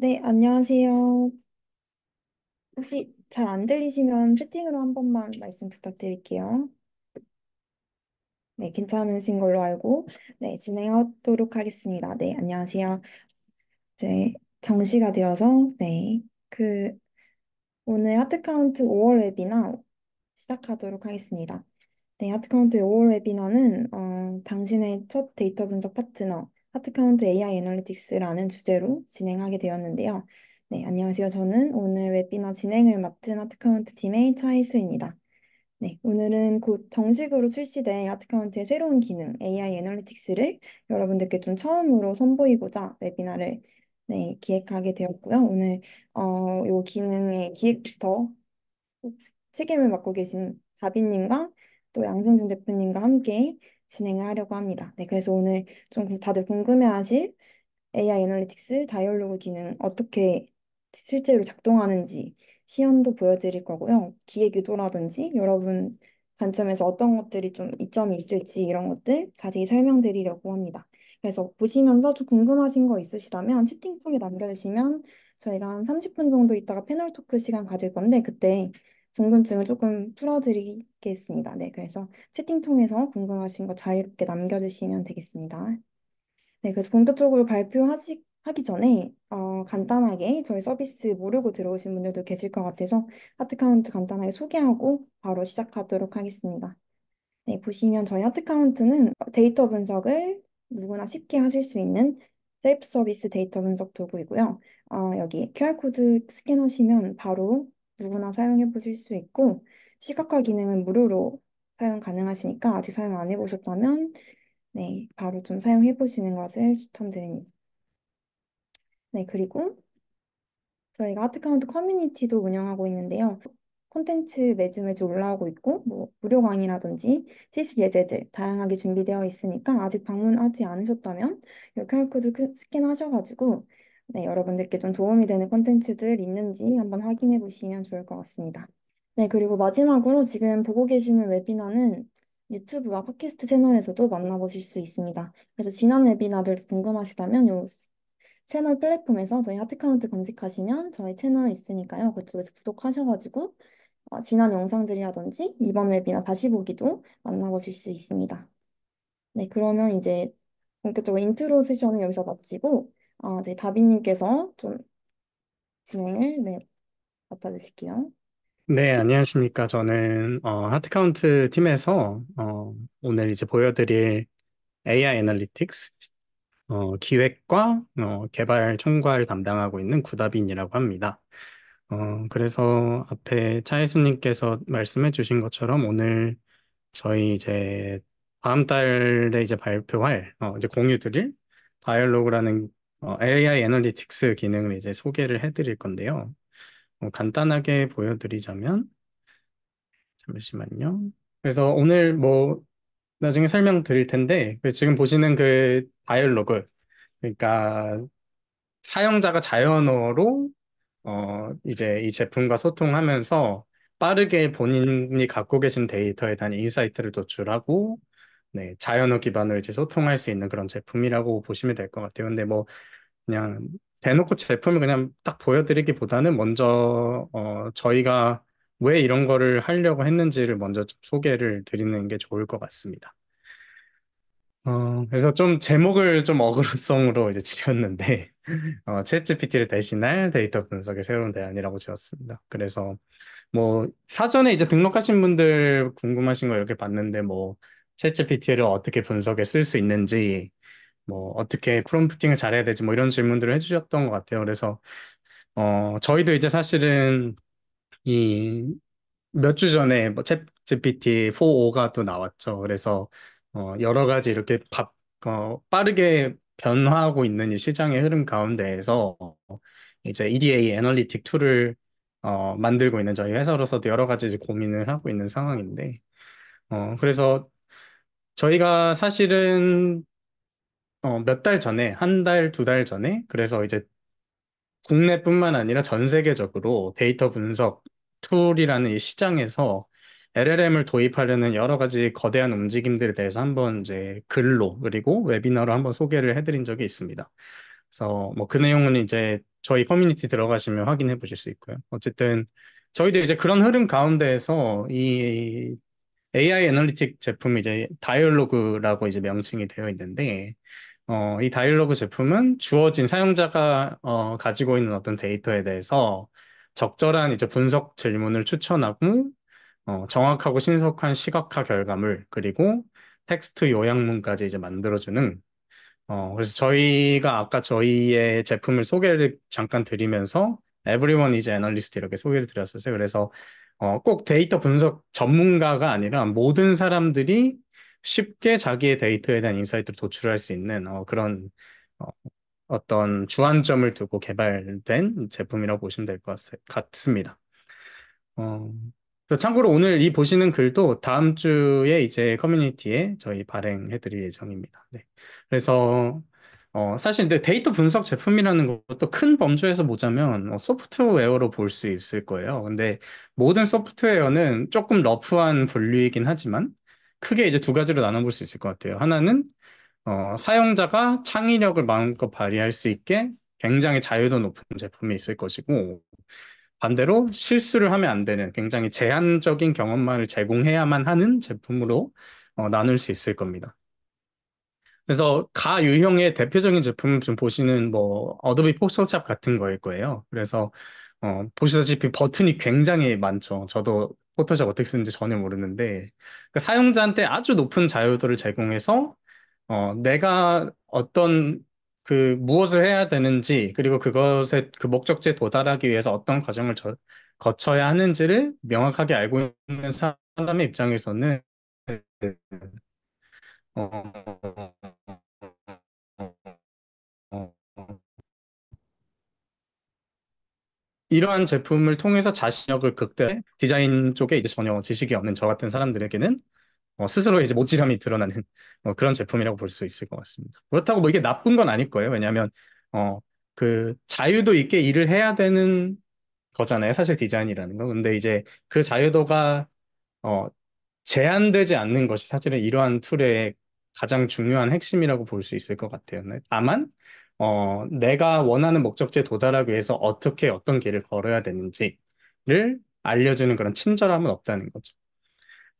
네, 안녕하세요. 혹시 잘 안 들리시면 채팅으로 한 번만 말씀 부탁드릴게요. 네, 괜찮으신 걸로 알고, 네, 진행하도록 하겠습니다. 네, 안녕하세요. 이제 정시가 되어서, 네, 그, 오늘 하트카운트 5월 w e 나 시작하도록 하겠습니다. 네, 하트카운트 5월 w e b 는 어, 당신의 첫 데이터 분석 파트너, 카트카운트 AI 애널리틱스라는 주제로 진행하게 되었는데요. 네, 안녕하세요. 저는 오늘 웹비나 진행을 맡은 하트카운트 팀의 차이수입니다 네, 오늘은 곧 정식으로 출시된 하트카운트의 새로운 기능 AI 애널리틱스를 여러분들께 좀 처음으로 선보이고자 웹이나를 네, 기획하게 되었고요. 오늘 어, 이 기능의 기획부터 책임을 맡고 계신 자빈님과또 양승준 대표님과 함께 진행을 하려고 합니다. 네, 그래서 오늘 좀 다들 궁금해하실 AI 애널리틱스 다이얼로그 기능 어떻게 실제로 작동하는지 시연도 보여드릴 거고요. 기획 유도라든지 여러분 관점에서 어떤 것들이 좀 이점이 있을지 이런 것들 자세히 설명드리려고 합니다. 그래서 보시면서 좀 궁금하신 거 있으시다면 채팅창에 남겨주시면 저희가 한 30분 정도 있다가 패널 토크 시간 가질 건데 그때 궁금증을 조금 풀어드리겠습니다. 네, 그래서 채팅 통해서 궁금하신 거 자유롭게 남겨주시면 되겠습니다. 네, 그래서 본격적으로 발표하시 하기 전에 어, 간단하게 저희 서비스 모르고 들어오신 분들도 계실 것 같아서 하트카운트 간단하게 소개하고 바로 시작하도록 하겠습니다. 네, 보시면 저희 하트카운트는 데이터 분석을 누구나 쉽게 하실 수 있는 셀프 서비스 데이터 분석 도구이고요. 어, 여기 QR코드 스캔하시면 바로 누구나 사용해 보실 수 있고 시각화 기능은 무료로 사용 가능하시니까 아직 사용 안 해보셨다면 네, 바로 좀 사용해 보시는 것을 추천드립니다. 네, 그리고 저희가 아트카운트 커뮤니티도 운영하고 있는데요. 콘텐츠 매주 매주 올라오고 있고 뭐 무료 강의라든지 실습 예제들 다양하게 준비되어 있으니까 아직 방문하지 않으셨다면 이 QR코드 스캔하셔가지고 네, 여러분들께 좀 도움이 되는 콘텐츠들 있는지 한번 확인해 보시면 좋을 것 같습니다. 네, 그리고 마지막으로 지금 보고 계시는 웨비나는 유튜브와 팟캐스트 채널에서도 만나보실 수 있습니다. 그래서 지난 웨비나들 궁금하시다면 요 채널 플랫폼에서 저희 하트카운트 검색하시면 저희 채널 있으니까요. 그쪽에서 구독하셔가지고 어, 지난 영상들이라든지 이번 웹이나 다시 보기도 만나보실 수 있습니다. 네, 그러면 이제 본격적으로 인트로 세션은 여기서 마치고 어, 네, 다비님께서 좀 진행을 네, 맡아주실게요. 네, 안녕하십니까. 저는 어, 하트카운트 팀에서 어, 오늘 이제 보여드릴 AI 애널리틱스 어, 기획과 어, 개발 총괄 담당하고 있는 구다빈이라고 합니다. 어, 그래서 앞에 차혜수님께서 말씀해 주신 것처럼 오늘 저희 이제 다음 달에 이제 발표할 어, 이제 공유 드릴 다이얼로그라는 AI 어, 애널리틱스 기능을 이제 소개를 해드릴 건데요. 어, 간단하게 보여드리자면, 잠시만요. 그래서 오늘 뭐 나중에 설명드릴 텐데, 그 지금 보시는 그 다이얼로그, 그러니까 사용자가 자연어로 어, 이제 이 제품과 소통하면서 빠르게 본인이 갖고 계신 데이터에 대한 인사이트를 도출하고 네, 자연어 기반으로 이제 소통할 수 있는 그런 제품이라고 보시면 될 것 같아요. 근데 뭐 그냥 대놓고 제품을 그냥 딱 보여드리기보다는 먼저 어, 저희가 왜 이런 거를 하려고 했는지를 먼저 좀 소개를 드리는 게 좋을 것 같습니다. 어, 그래서 좀 제목을 좀 어그로성으로 이제 지었는데, 어, 챗GPT를 대신할 데이터 분석의 새로운 대안이라고 지었습니다. 그래서 뭐 사전에 이제 등록하신 분들 궁금하신 거 이렇게 봤는데 뭐 챗GPT를 어떻게 분석에 쓸 수 있는지 뭐 어떻게 프롬프팅을 잘해야 되지 뭐 이런 질문들을 해주셨던 것 같아요. 그래서 어 저희도 이제 사실은 이 몇 주 전에 뭐 챗GPT 4.5가 또 나왔죠. 그래서 어 여러 가지 이렇게 밥, 어, 빠르게 변화하고 있는 이 시장의 흐름 가운데에서 이제 EDA 애널리틱 툴을 어, 만들고 있는 저희 회사로서도 여러 가지 고민을 하고 있는 상황인데, 어, 그래서 저희가 사실은 어, 몇달 전에, 한 달, 두 달 전에, 그래서 이제 국내뿐만 아니라 전 세계적으로 데이터 분석 툴이라는 이 시장에서 LLM을 도입하려는 여러 가지 거대한 움직임들에 대해서 한번 이제 글로 그리고 웨비나로 한번 소개를 해드린 적이 있습니다. 그래서 뭐 그 내용은 이제 저희 커뮤니티 들어가시면 확인해 보실 수 있고요. 어쨌든 저희도 이제 그런 흐름 가운데에서 이 AI 애널리틱 제품이 이제 다이얼로그라고 이제 명칭이 되어 있는데, 어, 이 다이얼로그 제품은 주어진 사용자가 어, 가지고 있는 어떤 데이터에 대해서 적절한 이제 분석 질문을 추천하고 어, 정확하고 신속한 시각화 결과물 그리고 텍스트 요약문까지 이제 만들어주는 어, 그래서 저희가 아까 저희의 제품을 소개를 잠깐 드리면서 에브리원 이제 애널리스트 이렇게 소개를 드렸었어요. 그래서 어, 꼭 데이터 분석 전문가가 아니라 모든 사람들이 쉽게 자기의 데이터에 대한 인사이트를 도출할 수 있는 어, 그런 어, 어떤 주안점을 두고 개발된 제품이라고 보시면 될 것 같습니다. 어, 참고로 오늘 이 보시는 글도 다음 주에 이제 커뮤니티에 저희 발행해 드릴 예정입니다. 네. 그래서 어, 사실 근데 데이터 분석 제품이라는 것도 큰 범주에서 보자면 어, 소프트웨어로 볼 수 있을 거예요. 근데 모든 소프트웨어는 조금 러프한 분류이긴 하지만 크게 이제 두 가지로 나눠볼 수 있을 것 같아요. 하나는 어, 사용자가 창의력을 마음껏 발휘할 수 있게 굉장히 자유도 높은 제품이 있을 것이고 반대로 실수를 하면 안 되는 굉장히 제한적인 경험만을 제공해야만 하는 제품으로 어, 나눌 수 있을 겁니다. 그래서 가 유형의 대표적인 제품을 좀 보시는 뭐 어도비 포토샵 같은 거일 거예요. 그래서 어, 보시다시피 버튼이 굉장히 많죠. 저도 포토샵 어떻게 쓰는지 전혀 모르는데 그러니까 사용자한테 아주 높은 자유도를 제공해서 어, 내가 어떤 그 무엇을 해야 되는지 그리고 그것의 그 목적지에 도달하기 위해서 어떤 과정을 저, 거쳐야 하는지를 명확하게 알고 있는 사람의 입장에서는 이러한 제품을 통해서 자신력을 극대 화해 디자인 쪽에 이제 전혀 지식이 없는 저 같은 사람들에게는 어, 스스로 이제 모찌함이 드러나는 어, 그런 제품이라고 볼 수 있을 것 같습니다. 그렇다고 뭐 이게 나쁜 건 아닐 거예요. 왜냐하면 어, 그 자유도 있게 일을 해야 되는 거잖아요. 사실 디자인이라는 건. 근데 이제 그 자유도가 어, 제한되지 않는 것이 사실은 이러한 툴의 가장 중요한 핵심이라고 볼 수 있을 것 같아요. 네. 다만 어, 내가 원하는 목적지에 도달하기 위해서 어떻게 어떤 길을 걸어야 되는지를 알려주는 그런 친절함은 없다는 거죠.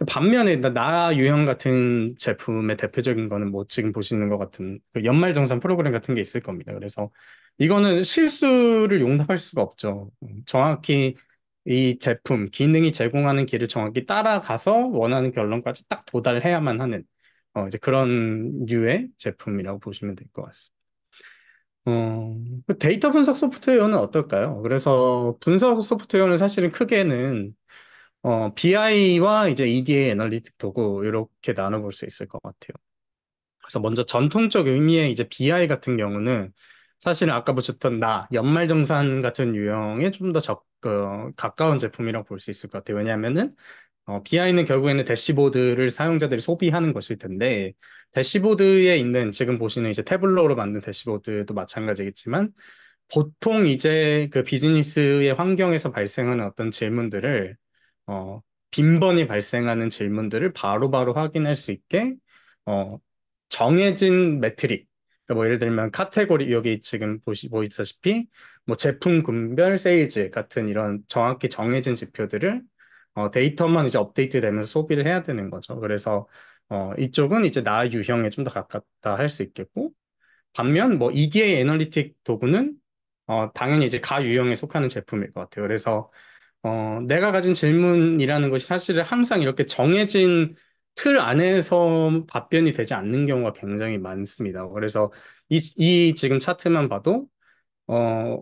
반면에 나라 유형 같은 제품의 대표적인 거는 뭐 지금 보시는 것 같은 그 연말정산 프로그램 같은 게 있을 겁니다. 그래서 이거는 실수를 용납할 수가 없죠. 정확히 이 제품, 기능이 제공하는 길을 정확히 따라가서 원하는 결론까지 딱 도달해야만 하는 어, 이제 그런 류의 제품이라고 보시면 될 것 같습니다. 어, 그 데이터 분석 소프트웨어는 어떨까요? 그래서 분석 소프트웨어는 사실은 크게는 어, BI와 이제 EDA 애널리틱 도구 이렇게 나눠볼 수 있을 것 같아요. 그래서 먼저 전통적 의미의 이제 BI 같은 경우는 사실은 아까 보셨던 나, 연말정산 같은 유형에 좀더 어, 가까운 제품이라고 볼 수 있을 것 같아요. 왜냐하면 어, BI는 결국에는 대시보드를 사용자들이 소비하는 것일 텐데, 대시보드에 있는 지금 보시는 이제 태블로로 만든 대시보드도 마찬가지겠지만, 보통 이제 그 비즈니스의 환경에서 발생하는 어떤 질문들을, 어, 빈번히 발생하는 질문들을 바로바로 바로 확인할 수 있게, 어, 정해진 매트릭. 그러니까 뭐 예를 들면 카테고리, 여기 지금 보시, 보시다시피, 뭐 제품 군별 세일즈 같은 이런 정확히 정해진 지표들을 어, 데이터만 이제 업데이트 되면서 소비를 해야 되는 거죠. 그래서 어, 이쪽은 이제 나 유형에 좀 더 가깝다 할 수 있겠고 반면 뭐 이기의 애널리틱 도구는 어, 당연히 이제 가 유형에 속하는 제품일 것 같아요. 그래서 어, 내가 가진 질문이라는 것이 사실은 항상 이렇게 정해진 틀 안에서 답변이 되지 않는 경우가 굉장히 많습니다. 그래서 이, 이 지금 차트만 봐도 어,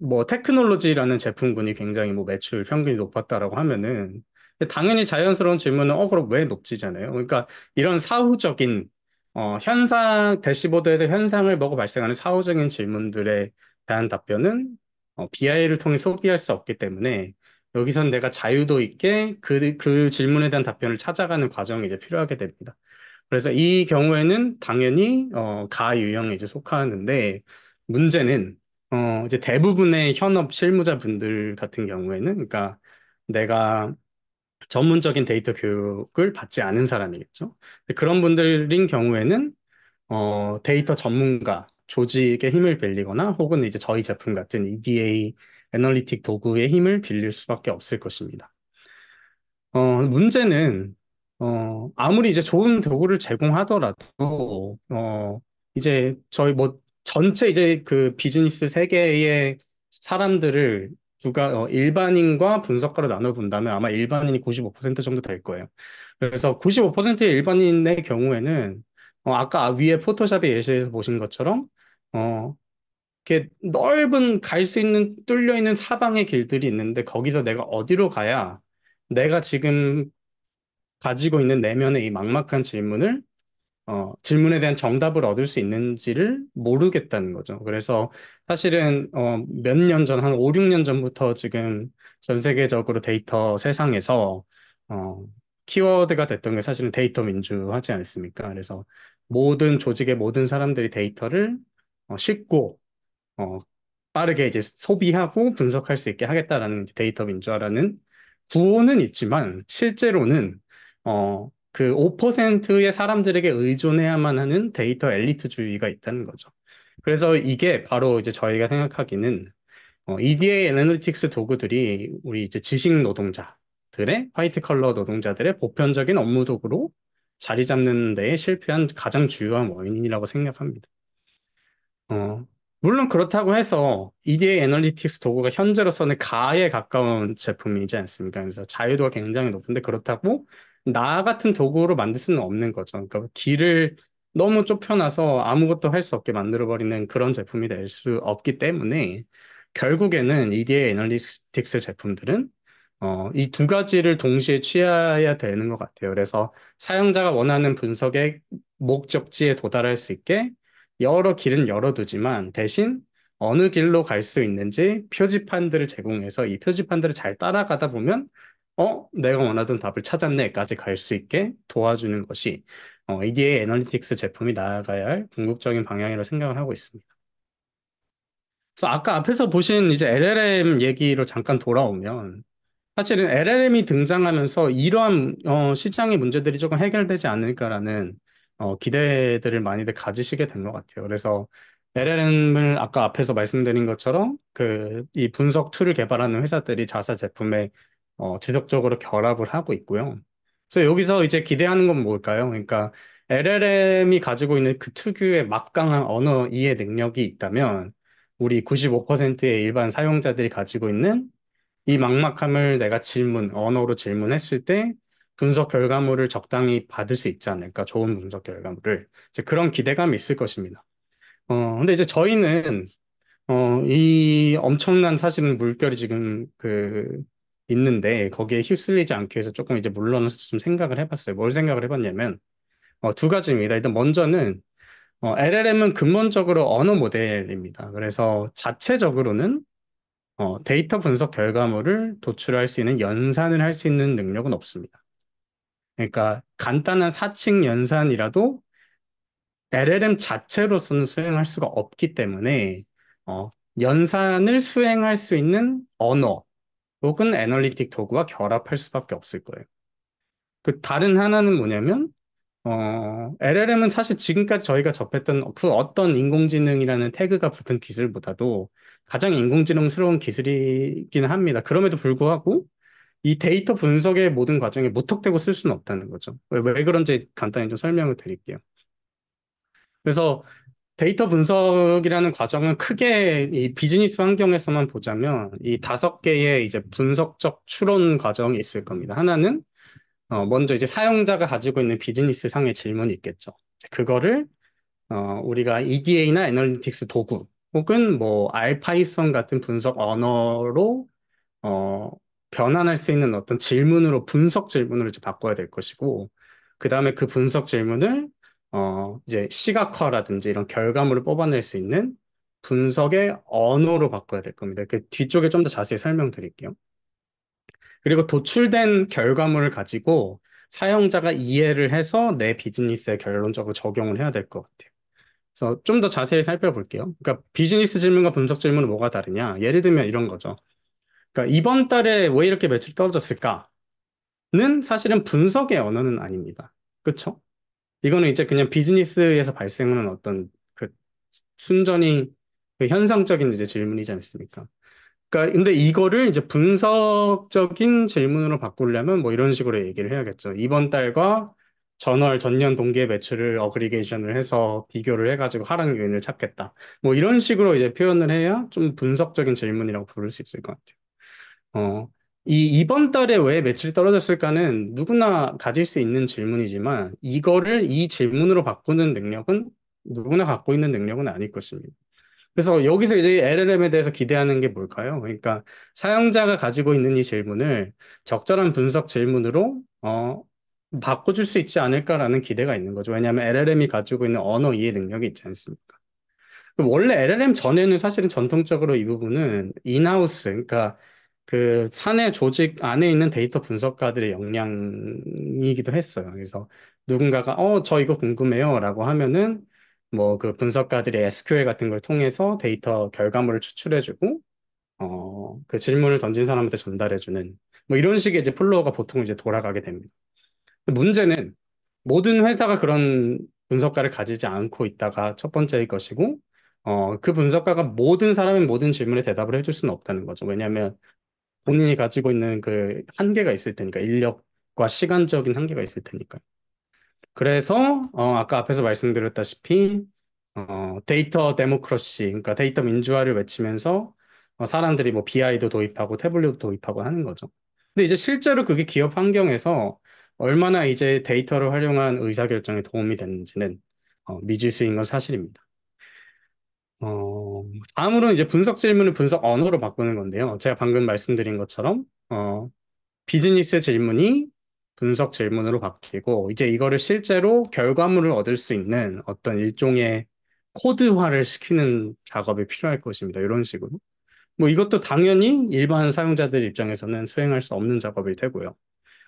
뭐 테크놀로지라는 제품군이 굉장히 뭐 매출 평균이 높았다라고 하면은 당연히 자연스러운 질문은 어 그럼 왜 높지잖아요. 그러니까 이런 사후적인 어 현상 대시보드에서 현상을 보고 발생하는 사후적인 질문들에 대한 답변은 어, BI를 통해 소비할 수 없기 때문에 여기선 내가 자유도 있게 그, 그 질문에 대한 답변을 찾아가는 과정이 이제 필요하게 됩니다. 그래서 이 경우에는 당연히 어, 가 유형에 이제 속하는데 문제는 어, 이제 대부분의 현업 실무자분들 같은 경우에는, 그러니까 내가 전문적인 데이터 교육을 받지 않은 사람이겠죠. 그런 분들인 경우에는, 어, 데이터 전문가, 조직의 힘을 빌리거나 혹은 이제 저희 제품 같은 EDA 애널리틱 도구의 힘을 빌릴 수밖에 없을 것입니다. 어, 문제는, 어, 아무리 이제 좋은 도구를 제공하더라도, 어, 이제 저희 뭐 전체 이제 그 비즈니스 세계의 사람들을 누가 어, 일반인과 분석가로 나눠 본다면 아마 일반인이 95% 정도 될 거예요. 그래서 95%의 일반인의 경우에는 어, 아까 위에 포토샵의 예시에서 보신 것처럼 어, 이렇게 넓은 갈 수 있는 뚫려 있는 사방의 길들이 있는데 거기서 내가 어디로 가야 내가 지금 가지고 있는 내면의 이 막막한 질문을 어, 질문에 대한 정답을 얻을 수 있는지를 모르겠다는 거죠. 그래서 사실은 어, 몇 년 전, 한 5, 6년 전부터 지금 전 세계적으로 데이터 세상에서 어, 키워드가 됐던 게 사실은 데이터 민주하지 않습니까? 그래서 모든 조직의 모든 사람들이 데이터를 어, 쉽고 어, 빠르게 이제 소비하고 분석할 수 있게 하겠다라는 데이터 민주화라는 구호는 있지만 실제로는 어, 그 5%의 사람들에게 의존해야만 하는 데이터 엘리트주의가 있다는 거죠. 그래서 이게 바로 이제 저희가 생각하기는 어, EDA 애널리틱스 도구들이 우리 이제 지식 노동자들의 화이트 컬러 노동자들의 보편적인 업무 도구로 자리 잡는 데에 실패한 가장 주요한 원인이라고 생각합니다. 어, 물론 그렇다고 해서 EDA 애널리틱스 도구가 현재로서는 가에 가까운 제품이지 않습니까? 그래서 자유도가 굉장히 높은데 그렇다고 나 같은 도구로 만들 수는 없는 거죠. 그러니까 길을 너무 좁혀놔서 아무것도 할 수 없게 만들어버리는 그런 제품이 될 수 없기 때문에 결국에는 EDA 애널리틱스 제품들은 어, 이두 가지를 동시에 취해야 되는 것 같아요. 그래서 사용자가 원하는 분석의 목적지에 도달할 수 있게 여러 길은 열어두지만 대신 어느 길로 갈 수 있는지 표지판들을 제공해서 이 표지판들을 잘 따라가다 보면 어, 내가 원하던 답을 찾았네까지 갈 수 있게 도와주는 것이 어, EDA 애널리틱스 제품이 나아가야 할 궁극적인 방향이라고 생각을 하고 있습니다. 그래서 아까 앞에서 보신 이제 LLM 얘기로 잠깐 돌아오면 사실은 LLM이 등장하면서 이러한 어, 시장의 문제들이 조금 해결되지 않을까라는 어, 기대들을 많이들 가지시게 된 것 같아요. 그래서 LLM을 아까 앞에서 말씀드린 것처럼 그 이 분석 툴을 개발하는 회사들이 자사 제품에 어, 지속적으로 결합을 하고 있고요. 그래서 여기서 이제 기대하는 건 뭘까요? 그러니까 LLM이 가지고 있는 그 특유의 막강한 언어 이해 능력이 있다면 우리 95%의 일반 사용자들이 가지고 있는 이 막막함을 내가 질문, 언어로 질문했을 때 분석 결과물을 적당히 받을 수 있지 않을까? 좋은 분석 결과물을. 이제 그런 기대감이 있을 것입니다. 어, 근데 이제 저희는, 어, 이 엄청난 사실은 물결이 지금 그 있는데 거기에 휩쓸리지 않기 위해서 조금 이제 물러나서 좀 생각을 해봤어요. 뭘 생각을 해봤냐면 어, 두 가지입니다. 일단 먼저는 어, LLM은 근본적으로 언어 모델입니다. 그래서 자체적으로는 어, 데이터 분석 결과물을 도출할 수 있는 연산을 할 수 있는 능력은 없습니다. 그러니까 간단한 사칭 연산이라도 LLM 자체로서는 수행할 수가 없기 때문에 어, 연산을 수행할 수 있는 언어, 혹은 애널리틱 도구와 결합할 수밖에 없을 거예요. 그 다른 하나는 뭐냐면 어, LLM은 사실 지금까지 저희가 접했던 그 어떤 인공지능이라는 태그가 붙은 기술보다도 가장 인공지능스러운 기술이긴 합니다. 그럼에도 불구하고 이 데이터 분석의 모든 과정에 무턱대고 쓸 수는 없다는 거죠. 왜, 왜 그런지 간단히 좀 설명을 드릴게요. 그래서 데이터 분석이라는 과정은 크게 이 비즈니스 환경에서만 보자면 이 다섯 개의 이제 분석적 추론 과정이 있을 겁니다. 하나는 어 먼저 이제 사용자가 가지고 있는 비즈니스 상의 질문이 있겠죠. 그거를 어 우리가 EDA나 애널리틱스 도구 혹은 뭐 알파이썬 같은 분석 언어로 어 변환할 수 있는 어떤 질문으로 분석 질문으로 이제 바꿔야 될 것이고 그 다음에 그 분석 질문을 어, 이제 시각화라든지 이런 결과물을 뽑아낼 수 있는 분석의 언어로 바꿔야 될 겁니다. 그 뒤쪽에 좀 더 자세히 설명드릴게요. 그리고 도출된 결과물을 가지고 사용자가 이해를 해서 내 비즈니스에 결론적으로 적용을 해야 될 것 같아요. 그래서 좀 더 자세히 살펴볼게요. 그러니까 비즈니스 질문과 분석 질문은 뭐가 다르냐? 예를 들면 이런 거죠. 그러니까 이번 달에 왜 이렇게 매출이 떨어졌을까? 는 사실은 분석의 언어는 아닙니다. 그렇죠? 이거는 이제 그냥 비즈니스에서 발생하는 어떤 그 순전히 그 현상적인 이제 질문이지 않습니까? 그러니까 근데 이거를 이제 분석적인 질문으로 바꾸려면 뭐 이런 식으로 얘기를 해야겠죠. 이번 달과 전월 전년 동기의 매출을 어그리게이션을 해서 비교를 해가지고 하락 요인을 찾겠다. 뭐 이런 식으로 이제 표현을 해야 좀 분석적인 질문이라고 부를 수 있을 것 같아요. 어, 이 이번 달에 왜 매출이 떨어졌을까는 누구나 가질 수 있는 질문이지만 이거를 이 질문으로 바꾸는 능력은 누구나 갖고 있는 능력은 아닐 것입니다. 그래서 여기서 이제 LLM에 대해서 기대하는 게 뭘까요? 그러니까 사용자가 가지고 있는 이 질문을 적절한 분석 질문으로 어, 바꿔줄 수 있지 않을까라는 기대가 있는 거죠. 왜냐하면 LLM이 가지고 있는 언어 이해 능력이 있지 않습니까? 원래 LLM 전에는 사실은 전통적으로 이 부분은 인하우스, 그러니까 그 사내 조직 안에 있는 데이터 분석가들의 역량이기도 했어요. 그래서 누군가가 어, 저 이거 궁금해요라고 하면은 뭐 그 분석가들의 SQL 같은 걸 통해서 데이터 결과물을 추출해주고 어, 그 질문을 던진 사람한테 전달해주는 뭐 이런 식의 이제 플로우가 보통 이제 돌아가게 됩니다. 문제는 모든 회사가 그런 분석가를 가지지 않고 있다가 첫 번째일 것이고, 어, 그 분석가가 모든 사람의 모든 질문에 대답을 해줄 수는 없다는 거죠. 왜냐하면 본인이 가지고 있는 그 한계가 있을 테니까 인력과 시간적인 한계가 있을 테니까. 그래서 어, 아까 앞에서 말씀드렸다시피 어, 데이터 데모크러시, 그러니까 데이터 민주화를 외치면서 어, 사람들이 뭐 BI도 도입하고 태블릿도 도입하고 하는 거죠. 근데 이제 실제로 그게 기업 환경에서 얼마나 이제 데이터를 활용한 의사결정에 도움이 되는지는 어, 미지수인 건 사실입니다. 어, 다음으로 이제 분석 질문을 분석 언어로 바꾸는 건데요. 제가 방금 말씀드린 것처럼, 어, 비즈니스 질문이 분석 질문으로 바뀌고, 이제 이거를 실제로 결과물을 얻을 수 있는 어떤 일종의 코드화를 시키는 작업이 필요할 것입니다. 이런 식으로. 뭐 이것도 당연히 일반 사용자들 입장에서는 수행할 수 없는 작업이 되고요.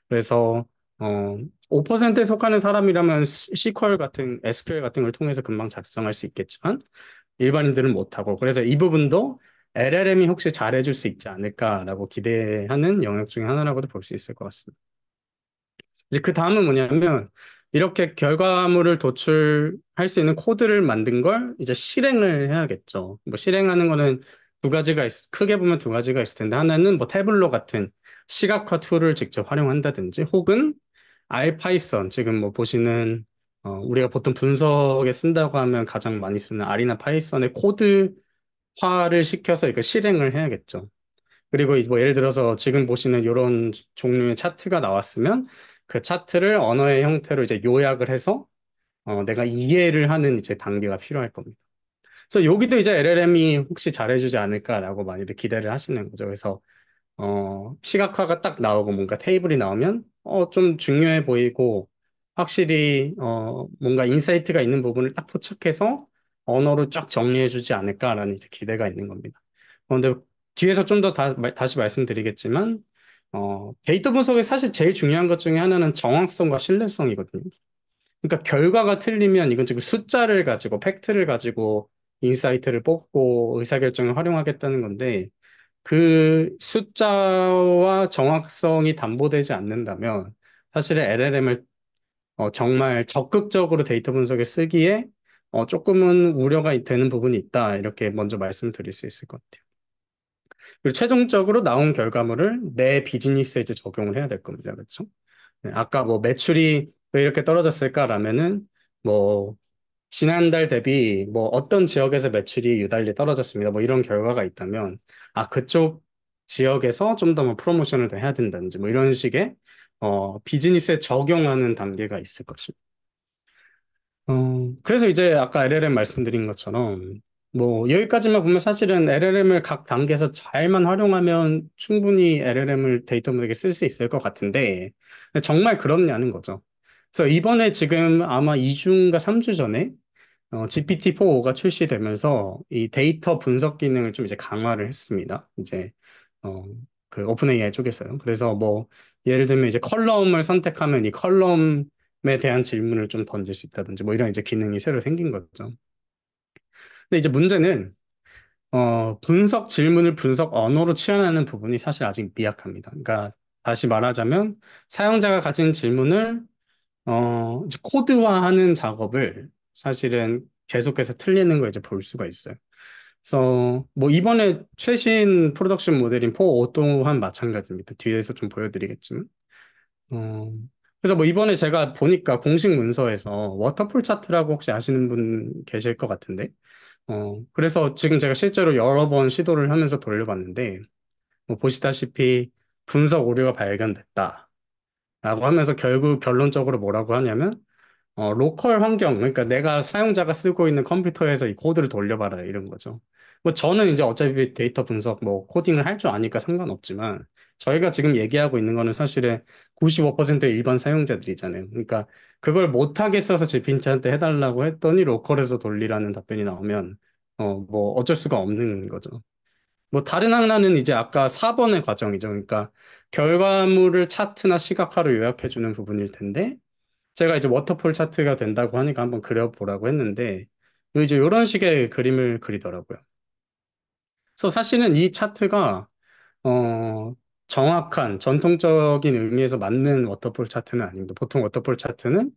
그래서, 어, 5%에 속하는 사람이라면 SQL 같은, SQL 같은 걸 통해서 금방 작성할 수 있겠지만, 일반인들은 못하고 그래서 이 부분도 LLM이 혹시 잘해줄 수 있지 않을까라고 기대하는 영역 중에 하나라고도 볼 수 있을 것 같습니다. 이제 그 다음은 뭐냐면 이렇게 결과물을 도출할 수 있는 코드를 만든 걸 이제 실행을 해야겠죠. 뭐 실행하는 거는 두 가지가 있, 크게 보면 두 가지가 있을 텐데 하나는 뭐 태블로 같은 시각화 툴을 직접 활용한다든지 혹은 알파이썬 지금 뭐 보시는 어, 우리가 보통 분석에 쓴다고 하면 가장 많이 쓰는 R이나 파이썬의 코드화를 시켜서 이거 실행을 해야겠죠. 그리고 뭐 예를 들어서 지금 보시는 이런 종류의 차트가 나왔으면 그 차트를 언어의 형태로 이제 요약을 해서 어, 내가 이해를 하는 이제 단계가 필요할 겁니다. 그래서 여기도 이제 LLM이 혹시 잘해주지 않을까라고 많이들 기대를 하시는 거죠. 그래서 어, 시각화가 딱 나오고 뭔가 테이블이 나오면 어, 좀 중요해 보이고 확실히 어, 뭔가 인사이트가 있는 부분을 딱 포착해서 언어로 쫙 정리해주지 않을까라는 이제 기대가 있는 겁니다. 그런데 뒤에서 좀 더 다시 말씀드리겠지만 어, 데이터 분석에 사실 제일 중요한 것 중에 하나는 정확성과 신뢰성이거든요. 그러니까 결과가 틀리면 이건 지금 숫자를 가지고 팩트를 가지고 인사이트를 뽑고 의사결정을 활용하겠다는 건데 그 숫자와 정확성이 담보되지 않는다면 사실은 LLM을 어, 정말 적극적으로 데이터 분석에 쓰기에 어, 조금은 우려가 되는 부분이 있다. 이렇게 먼저 말씀드릴 수 있을 것 같아요. 그리고 최종적으로 나온 결과물을 내 비즈니스에 이제 적용을 해야 될 겁니다. 그렇죠? 네, 아까 뭐 매출이 왜 이렇게 떨어졌을까라면은 뭐 지난달 대비 뭐 어떤 지역에서 매출이 유달리 떨어졌습니다. 뭐 이런 결과가 있다면 아 그쪽 지역에서 좀 더 뭐 프로모션을 더 해야 된다든지 뭐 이런 식의 어, 비즈니스에 적용하는 단계가 있을 것입니다. 어, 그래서 이제 아까 LLM 말씀드린 것처럼 뭐 여기까지만 보면 사실은 LLM을 각 단계에서 잘만 활용하면 충분히 LLM을 데이터 모델에 쓸 수 있을 것 같은데 정말 그렇냐는 거죠. 그래서 이번에 지금 아마 2주인가 3주 전에 어, GPT-4가 출시되면서 이 데이터 분석 기능을 좀 이제 강화를 했습니다. 이제 어, 그 오픈AI 쪽에서요. 그래서 뭐 예를 들면 이제 컬럼을 선택하면 이 컬럼에 대한 질문을 좀 던질 수 있다든지 뭐 이런 이제 기능이 새로 생긴 거죠. 근데 이제 문제는 어, 분석 질문을 분석 언어로 치환하는 부분이 사실 아직 미약합니다. 그러니까 다시 말하자면 사용자가 가진 질문을 어, 이제 코드화하는 작업을 사실은 계속해서 틀리는 걸 이제 볼 수가 있어요. 그래서 뭐 이번에 최신 프로덕션 모델인 포5 또한 마찬가지입니다. 뒤에서 좀 보여드리겠지만. 어, 그래서 뭐 이번에 제가 보니까 공식 문서에서 워터풀 차트라고 혹시 아시는 분 계실 것 같은데. 어, 그래서 지금 제가 실제로 여러 번 시도를 하면서 돌려봤는데, 뭐 보시다시피 분석 오류가 발견됐다. 라고 하면서 결국 결론적으로 뭐라고 하냐면, 어, 로컬 환경, 그러니까 내가 사용자가 쓰고 있는 컴퓨터에서 이 코드를 돌려봐라, 이런 거죠. 뭐 저는 이제 어차피 데이터 분석, 뭐 코딩을 할 줄 아니까 상관없지만, 저희가 지금 얘기하고 있는 거는 사실은 95%의 일반 사용자들이잖아요. 그러니까 그걸 못하겠어서 GPT한테 해달라고 했더니 로컬에서 돌리라는 답변이 나오면, 어, 뭐 어쩔 수가 없는 거죠. 뭐 다른 하나는 이제 아까 4번의 과정이죠. 그러니까 결과물을 차트나 시각화로 요약해주는 부분일 텐데, 제가 이제 워터폴 차트가 된다고 하니까 한번 그려보라고 했는데 이제 이런 식의 그림을 그리더라고요. 그래서 사실은 이 차트가 어, 정확한 전통적인 의미에서 맞는 워터폴 차트는 아닙니다. 보통 워터폴 차트는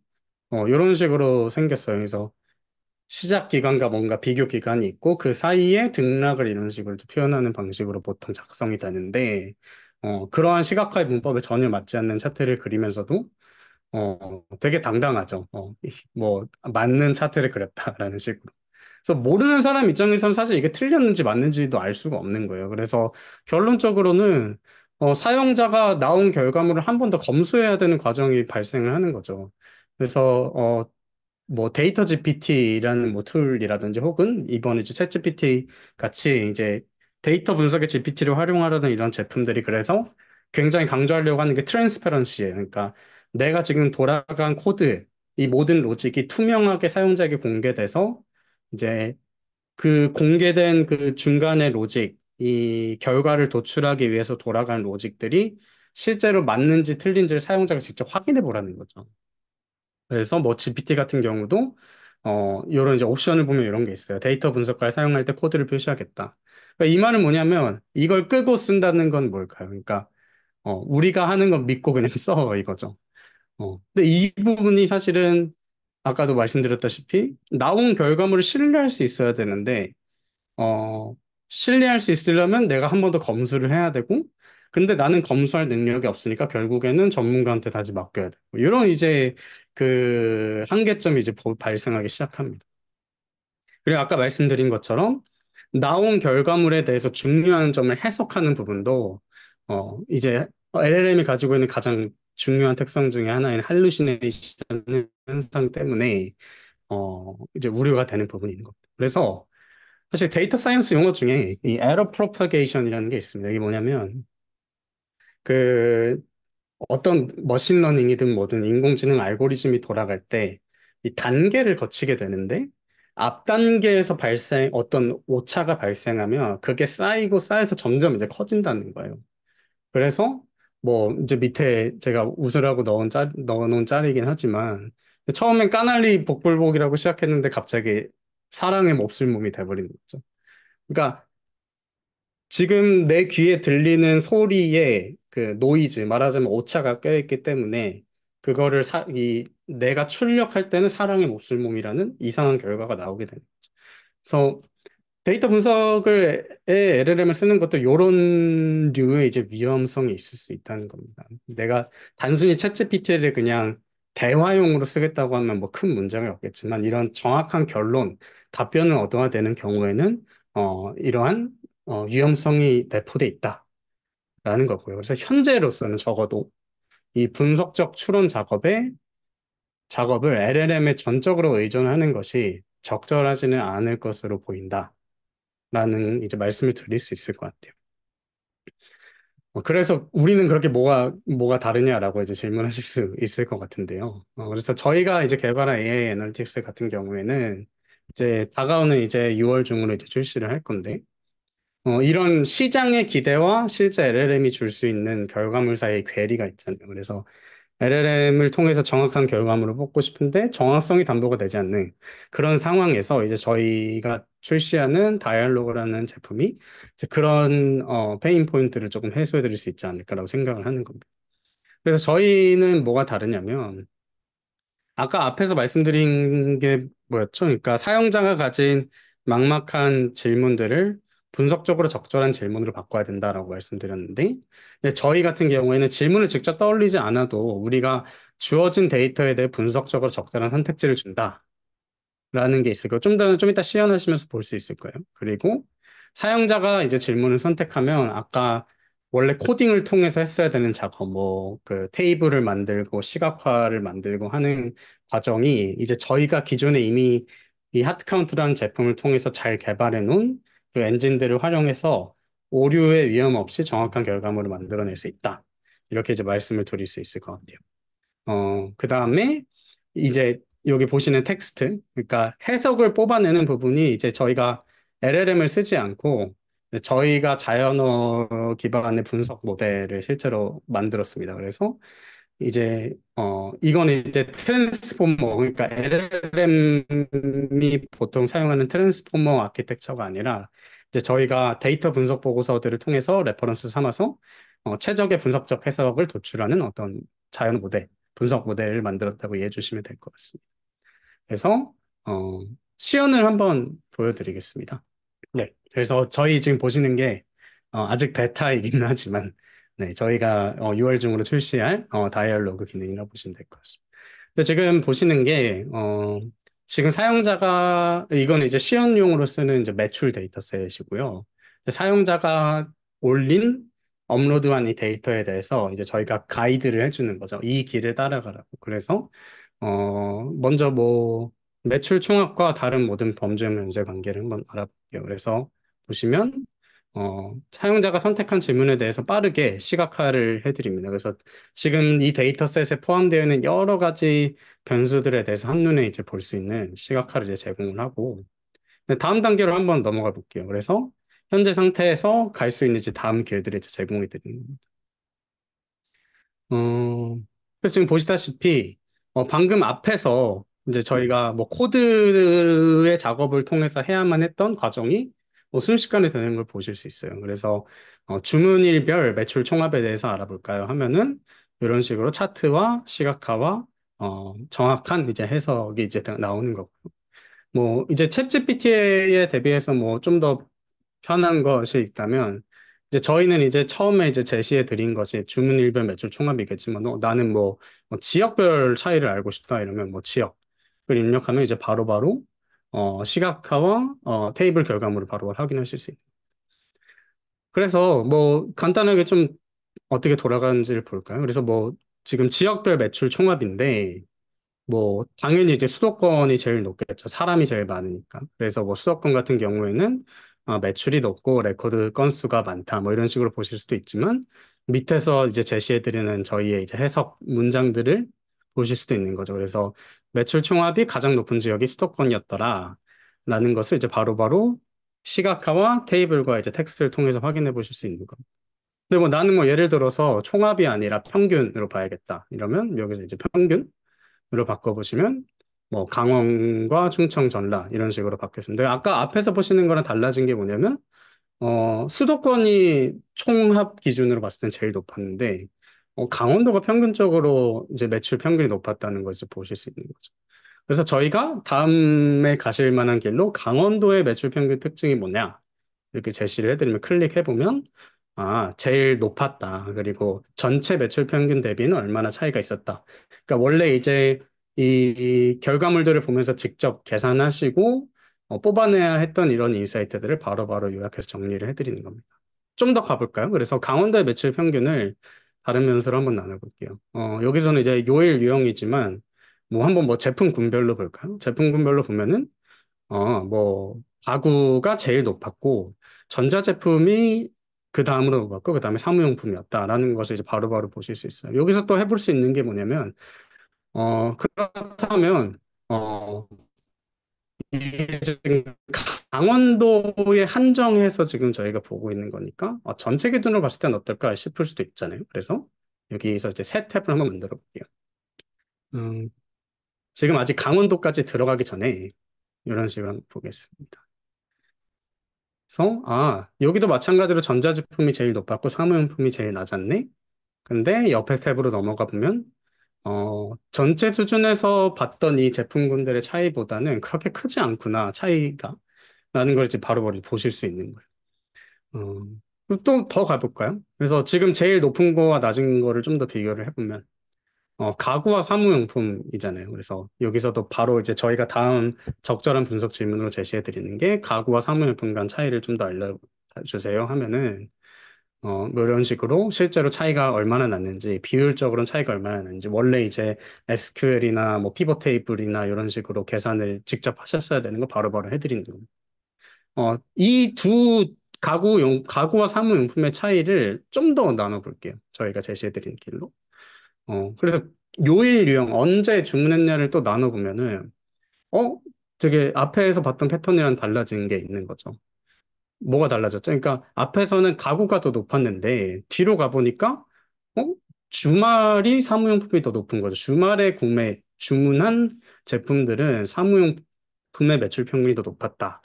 어, 이런 식으로 생겼어요. 그래서 시작 기간과 뭔가 비교 기간이 있고 그 사이에 등락을 이런 식으로 표현하는 방식으로 보통 작성이 되는데 어, 그러한 시각화의 문법에 전혀 맞지 않는 차트를 그리면서도 어, 되게 당당하죠. 어, 뭐, 맞는 차트를 그렸다라는 식으로. 그래서 모르는 사람 입장에서는 사실 이게 틀렸는지 맞는지도 알 수가 없는 거예요. 그래서 결론적으로는 어, 사용자가 나온 결과물을 한 번 더 검수해야 되는 과정이 발생을 하는 거죠. 그래서 어, 뭐 데이터 GPT라는 뭐 툴이라든지 혹은 이번에 이제 채 GPT 같이 이제 데이터 분석의 GPT를 활용하려는 이런 제품들이 그래서 굉장히 강조하려고 하는 게 트랜스페런시예요. 그러니까 내가 지금 돌아간 코드, 이 모든 로직이 투명하게 사용자에게 공개돼서 이제 그 공개된 그 중간의 로직, 이 결과를 도출하기 위해서 돌아간 로직들이 실제로 맞는지 틀린지를 사용자가 직접 확인해 보라는 거죠. 그래서 뭐 GPT 같은 경우도 어, 요런 이제 옵션을 보면 이런 게 있어요. 데이터 분석과를 사용할 때 코드를 표시하겠다. 그러니까 이 말은 뭐냐면 이걸 끄고 쓴다는 건 뭘까요? 그러니까 어, 우리가 하는 건 믿고 그냥 써 이거죠. 어. 근데 이 부분이 사실은 아까도 말씀드렸다시피 나온 결과물을 신뢰할 수 있어야 되는데 어, 신뢰할 수 있으려면 내가 한 번 더 검수를 해야 되고 근데 나는 검수할 능력이 없으니까 결국에는 전문가한테 다시 맡겨야 되고 뭐 이런 이제 그 한계점이 이제 발생하기 시작합니다. 그리고 아까 말씀드린 것처럼 나온 결과물에 대해서 중요한 점을 해석하는 부분도 어, 이제 LLM이 가지고 있는 가장 중요한 특성 중에 하나인 할루시네이션 현상 때문에 어 이제 우려가 되는 부분이 있는 겁니다. 그래서 사실 데이터 사이언스 용어 중에 이 에러 프로퍼게이션이라는 게 있습니다. 이게 뭐냐면 그 어떤 머신러닝이든 뭐든 인공지능 알고리즘이 돌아갈 때 이 단계를 거치게 되는데 앞 단계에서 발생 어떤 오차가 발생하면 그게 쌓이고 쌓여서 점점 이제 커진다는 거예요. 그래서 뭐 이제 밑에 제가 웃으라고 넣은 짤, 넣어놓은 짤이긴 하지만 처음엔 까날리 복불복이라고 시작했는데 갑자기 사랑의 몹쓸 몸이 돼버리는 거죠. 그러니까 지금 내 귀에 들리는 소리에 그 노이즈 말하자면 오차가 껴있기 때문에 그거를 사, 이 내가 출력할 때는 사랑의 몹쓸 몸이라는 이상한 결과가 나오게 되는 거죠. 그래서 데이터 분석을 에 LLM을 쓰는 것도 요런 류의 이제 위험성이 있을 수 있다는 겁니다. 내가 단순히 챗 g p t 을 그냥 대화용으로 쓰겠다고 하면 뭐 큰 문제가 없겠지만 이런 정확한 결론, 답변을 얻어야 되는 경우에는 어 이러한 어 위험성이 내포돼 있다라는 거고요. 그래서 현재로서는 적어도 이 분석적 추론 작업에 작업을 LLM에 전적으로 의존하는 것이 적절하지는 않을 것으로 보인다. 라는 이제 말씀을 드릴 수 있을 것 같아요. 어, 그래서 우리는 그렇게 뭐가, 뭐가 다르냐라고 이제 질문하실 수 있을 것 같은데요. 어, 그래서 저희가 이제 개발한 AI 애널리틱스 같은 경우에는 이제 다가오는 이제 6월 중으로 이제 출시를 할 건데, 어, 이런 시장의 기대와 실제 LLM이 줄 수 있는 결과물 사이의 괴리가 있잖아요. 그래서 LLM을 통해서 정확한 결과물을 뽑고 싶은데 정확성이 담보가 되지 않는 그런 상황에서 이제 저희가 출시하는 다이얼로그라는 제품이 이제 그런 어, 페인 포인트를 조금 해소해 드릴 수 있지 않을까라고 생각을 하는 겁니다. 그래서 저희는 뭐가 다르냐면 아까 앞에서 말씀드린 게 뭐였죠? 그러니까 사용자가 가진 막막한 질문들을 분석적으로 적절한 질문으로 바꿔야 된다라고 말씀드렸는데 저희 같은 경우에는 질문을 직접 떠올리지 않아도 우리가 주어진 데이터에 대해 분석적으로 적절한 선택지를 준다라는 게 있을 거예요. 좀 더, 좀 이따 시연하시면서 볼 수 있을 거예요. 그리고 사용자가 이제 질문을 선택하면 아까 원래 코딩을 통해서 했어야 되는 작업, 뭐, 그 테이블을 만들고 시각화를 만들고 하는 과정이 이제 저희가 기존에 이미 이 하트카운트라는 제품을 통해서 잘 개발해 놓은 그 엔진들을 활용해서 오류의 위험 없이 정확한 결과물을 만들어낼 수 있다. 이렇게 이제 말씀을 드릴 수 있을 것 같아요. 어, 그 다음에 이제 여기 보시는 텍스트, 그러니까 해석을 뽑아내는 부분이 이제 저희가 LLM을 쓰지 않고 저희가 자연어 기반의 분석 모델을 실제로 만들었습니다. 그래서 이제 어 이거는 이제 트랜스포머 그러니까 LLM이 보통 사용하는 트랜스포머 아키텍처가 아니라 이제 저희가 데이터 분석 보고서들을 통해서 레퍼런스 삼아서 어, 최적의 분석적 해석을 도출하는 어떤 자연 모델, 분석 모델을 만들었다고 이해해 주시면 될 것 같습니다. 그래서 어, 시연을 한번 보여드리겠습니다. 네. 그래서 저희 지금 보시는 게 어, 아직 베타이긴 하지만 네, 저희가 어, 6월 중으로 출시할 어, 다이얼로그 기능이라고 보시면 될 것 같습니다. 근데 지금 보시는 게 어, 지금 사용자가 이건 이제 시연용으로 쓰는 이제 매출 데이터셋이고요. 사용자가 올린 업로드한 이 데이터에 대해서 이제 저희가 가이드를 해주는 거죠. 이 길을 따라가라고. 그래서 어 먼저 뭐 매출 총합과 다른 모든 범죄 면제 관계를 한번 알아볼게요. 그래서 보시면 어, 사용자가 선택한 질문에 대해서 빠르게 시각화를 해드립니다. 그래서 지금 이 데이터셋에 포함되어 있는 여러 가지 변수들에 대해서 한눈에 이제 볼 수 있는 시각화를 이제 제공을 하고, 네, 다음 단계로 한번 넘어가 볼게요. 그래서 현재 상태에서 갈 수 있는 지 다음 기회들을 이제 제공해 드리는 겁니다. 어, 그래서 지금 보시다시피, 어, 방금 앞에서 이제 저희가 뭐 코드의 작업을 통해서 해야만 했던 과정이 뭐 순식간에 되는 걸 보실 수 있어요. 그래서 어, 주문일별 매출 총합에 대해서 알아볼까요? 하면은 이런 식으로 차트와 시각화와 어, 정확한 이제 해석이 이제 나오는 거고뭐 이제 챗GPT에 대비해서 뭐 좀 더 편한 것이 있다면 이제 저희는 이제 처음에 이제 제시해 드린 것이 주문일별 매출 총합이겠지만 어, 나는 뭐, 뭐 지역별 차이를 알고 싶다 이러면 뭐 지역을 입력하면 이제 바로바로 바로 어, 시각화와 어, 테이블 결과물을 바로 확인하실 수 있다. 그래서 뭐 간단하게 좀 어떻게 돌아가는지를 볼까요? 그래서 뭐 지금 지역별 매출 총합인데 뭐 당연히 이제 수도권이 제일 높겠죠. 사람이 제일 많으니까. 그래서 뭐 수도권 같은 경우에는 어, 매출이 높고 레코드 건수가 많다. 뭐 이런 식으로 보실 수도 있지만 밑에서 이제 제시해드리는 저희의 이제 해석 문장들을 보실 수도 있는 거죠. 그래서 매출 총합이 가장 높은 지역이 수도권이었더라. 라는 것을 이제 바로바로 시각화와 테이블과 이제 텍스트를 통해서 확인해 보실 수 있는 거. 근데 뭐 나는 뭐 예를 들어서 총합이 아니라 평균으로 봐야겠다. 이러면 여기서 이제 평균으로 바꿔보시면 뭐 강원과 충청 전라 이런 식으로 바뀌었습니다. 아까 앞에서 보시는 거랑 달라진 게 뭐냐면 어 수도권이 총합 기준으로 봤을 땐 제일 높았는데 뭐 강원도가 평균적으로 이제 매출 평균이 높았다는 것을 보실 수 있는 거죠. 그래서 저희가 다음에 가실 만한 길로 강원도의 매출 평균 특징이 뭐냐 이렇게 제시를 해드리면 클릭해 보면 아 제일 높았다 그리고 전체 매출 평균 대비는 얼마나 차이가 있었다. 그러니까 원래 이제 이, 이 결과물들을 보면서 직접 계산하시고 어, 뽑아내야 했던 이런 인사이트들을 바로바로 바로 요약해서 정리를 해드리는 겁니다. 좀 더 가볼까요? 그래서 강원도의 매출 평균을 다른 면서를 한번 나눠볼게요. 어, 여기서는 이제 요일 유형이지만 뭐 한번 뭐 제품군별로 볼까요? 제품군별로 보면은 어, 뭐 가구가 제일 높았고 전자제품이 그 다음으로 높았고 그 다음에 사무용품이었다라는 것을 이제 바로바로 바로 보실 수 있어요. 여기서 또 해볼 수 있는 게 뭐냐면 어, 그렇다면 어, 강원도에 한정해서 지금 저희가 보고 있는 거니까 어, 전체 기준으로 봤을 땐 어떨까 싶을 수도 있잖아요. 그래서 여기서 이제 새 탭을 한번 만들어 볼게요. 음, 지금 아직 강원도까지 들어가기 전에 이런 식으로 한번 보겠습니다. 그래서 아 여기도 마찬가지로 전자제품이 제일 높았고 사무용품이 제일 낮았네. 근데 옆에 탭으로 넘어가 보면 어, 전체 수준에서 봤던 이 제품군들의 차이보다는 그렇게 크지 않구나, 차이가. 라는 걸 이제 바로바로 보실 수 있는 거예요. 어, 또 더 가볼까요? 그래서 지금 제일 높은 거와 낮은 거를 좀 더 비교를 해보면, 어, 가구와 사무용품이잖아요. 그래서 여기서도 바로 이제 저희가 다음 적절한 분석 질문으로 제시해 드리는 게 가구와 사무용품 간 차이를 좀 더 알려주세요 하면은, 어, 뭐 이런 식으로 실제로 차이가 얼마나 났는지, 비율적으로는 차이가 얼마나 났는지, 원래 이제 SQL이나 뭐 피벗 테이블이나 이런 식으로 계산을 직접 하셨어야 되는 거 바로바로 해드리는 겁니다. 어, 이 두 가구 용, 가구와 사무용품의 차이를 좀 더 나눠볼게요. 저희가 제시해드린 길로. 어, 그래서 요일 유형, 언제 주문했냐를 또 나눠보면은, 어, 되게 앞에서 봤던 패턴이랑 달라진 게 있는 거죠. 뭐가 달라졌죠? 그러니까 앞에서는 가구가 더 높았는데 뒤로 가보니까 어? 주말이 사무용품이 더 높은 거죠. 주말에 구매, 주문한 제품들은 사무용품의 매출 평균이 더 높았다.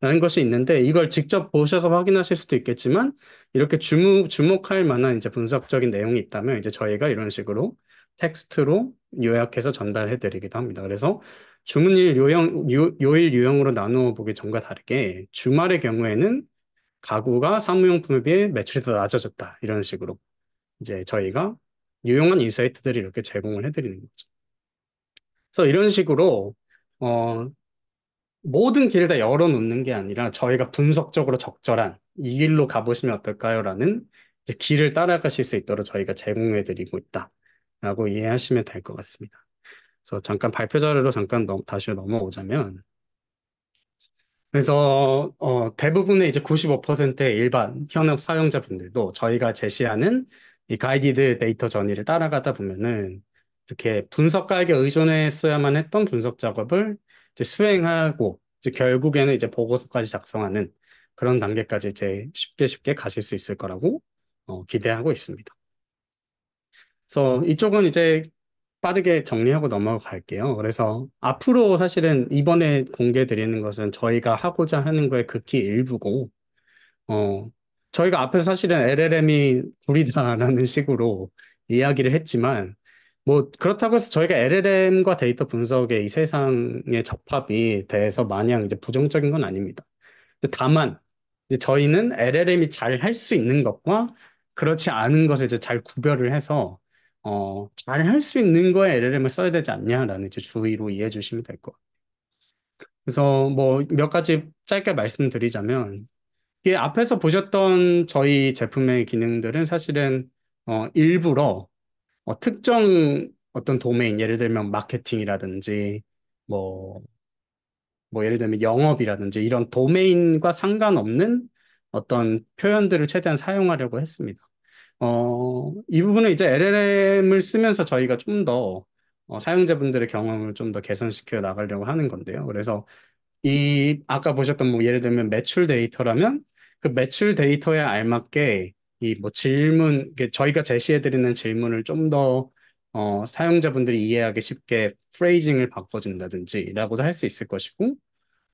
라는 것이 있는데 이걸 직접 보셔서 확인하실 수도 있겠지만 이렇게 주목, 주목할 만한 이제 분석적인 내용이 있다면 이제 저희가 이런 식으로 텍스트로 요약해서 전달해 드리기도 합니다. 그래서 주문일 요형, 요, 일 유형으로 나누어 보기 전과 다르게 주말의 경우에는 가구가 사무용품에 비해 매출이 더 낮아졌다. 이런 식으로 이제 저희가 유용한 인사이트들을 이렇게 제공을 해드리는 거죠. 그래서 이런 식으로 어, 모든 길을 다 열어놓는 게 아니라 저희가 분석적으로 적절한 이 길로 가보시면 어떨까요? 라는 길을 따라가실 수 있도록 저희가 제공해드리고 있다라고 이해하시면 될 것 같습니다. 그래서 잠깐 발표 자료로 잠깐 넘, 다시 넘어오자면 그래서 어, 대부분의 이제 95%의 일반 현업 사용자분들도 저희가 제시하는 이 가이디드 데이터 전이를 따라가다 보면은 이렇게 분석가에게 의존했어야만 했던 분석 작업을 이제 수행하고 이제 결국에는 이제 보고서까지 작성하는 그런 단계까지 이제 쉽게 쉽게 가실 수 있을 거라고 어, 기대하고 있습니다. 그래서 이쪽은 이제 빠르게 정리하고 넘어갈게요. 그래서 앞으로 사실은 이번에 공개드리는 것은 저희가 하고자 하는 거의 극히 일부고, 어, 저희가 앞에서 사실은 LLM이 불이다라는 식으로 이야기를 했지만, 뭐, 그렇다고 해서 저희가 LLM과 데이터 분석의 이 세상의 접합이 대해서 마냥 이제 부정적인 건 아닙니다. 다만, 이제 저희는 LLM이 잘 할 수 있는 것과 그렇지 않은 것을 이제 잘 구별을 해서 어, 잘 할 수 있는 거에 LLM을 써야 되지 않냐라는 이제 주의로 이해해 주시면 될 것 같아요. 그래서 뭐 몇 가지 짧게 말씀드리자면 이게 앞에서 보셨던 저희 제품의 기능들은 사실은 어, 일부러 어, 특정 어떤 도메인, 예를 들면 마케팅이라든지 뭐, 뭐 예를 들면 영업이라든지 이런 도메인과 상관없는 어떤 표현들을 최대한 사용하려고 했습니다. 어, 이 부분은 이제 LLM을 쓰면서 저희가 좀 더 어, 사용자분들의 경험을 좀 더 개선시켜 나가려고 하는 건데요. 그래서 이 아까 보셨던 뭐 예를 들면 매출 데이터라면 그 매출 데이터에 알맞게 이 뭐 질문 저희가 제시해 드리는 질문을 좀 더 어, 사용자분들이 이해하기 쉽게 프레이징을 바꿔준다든지라고도 할 수 있을 것이고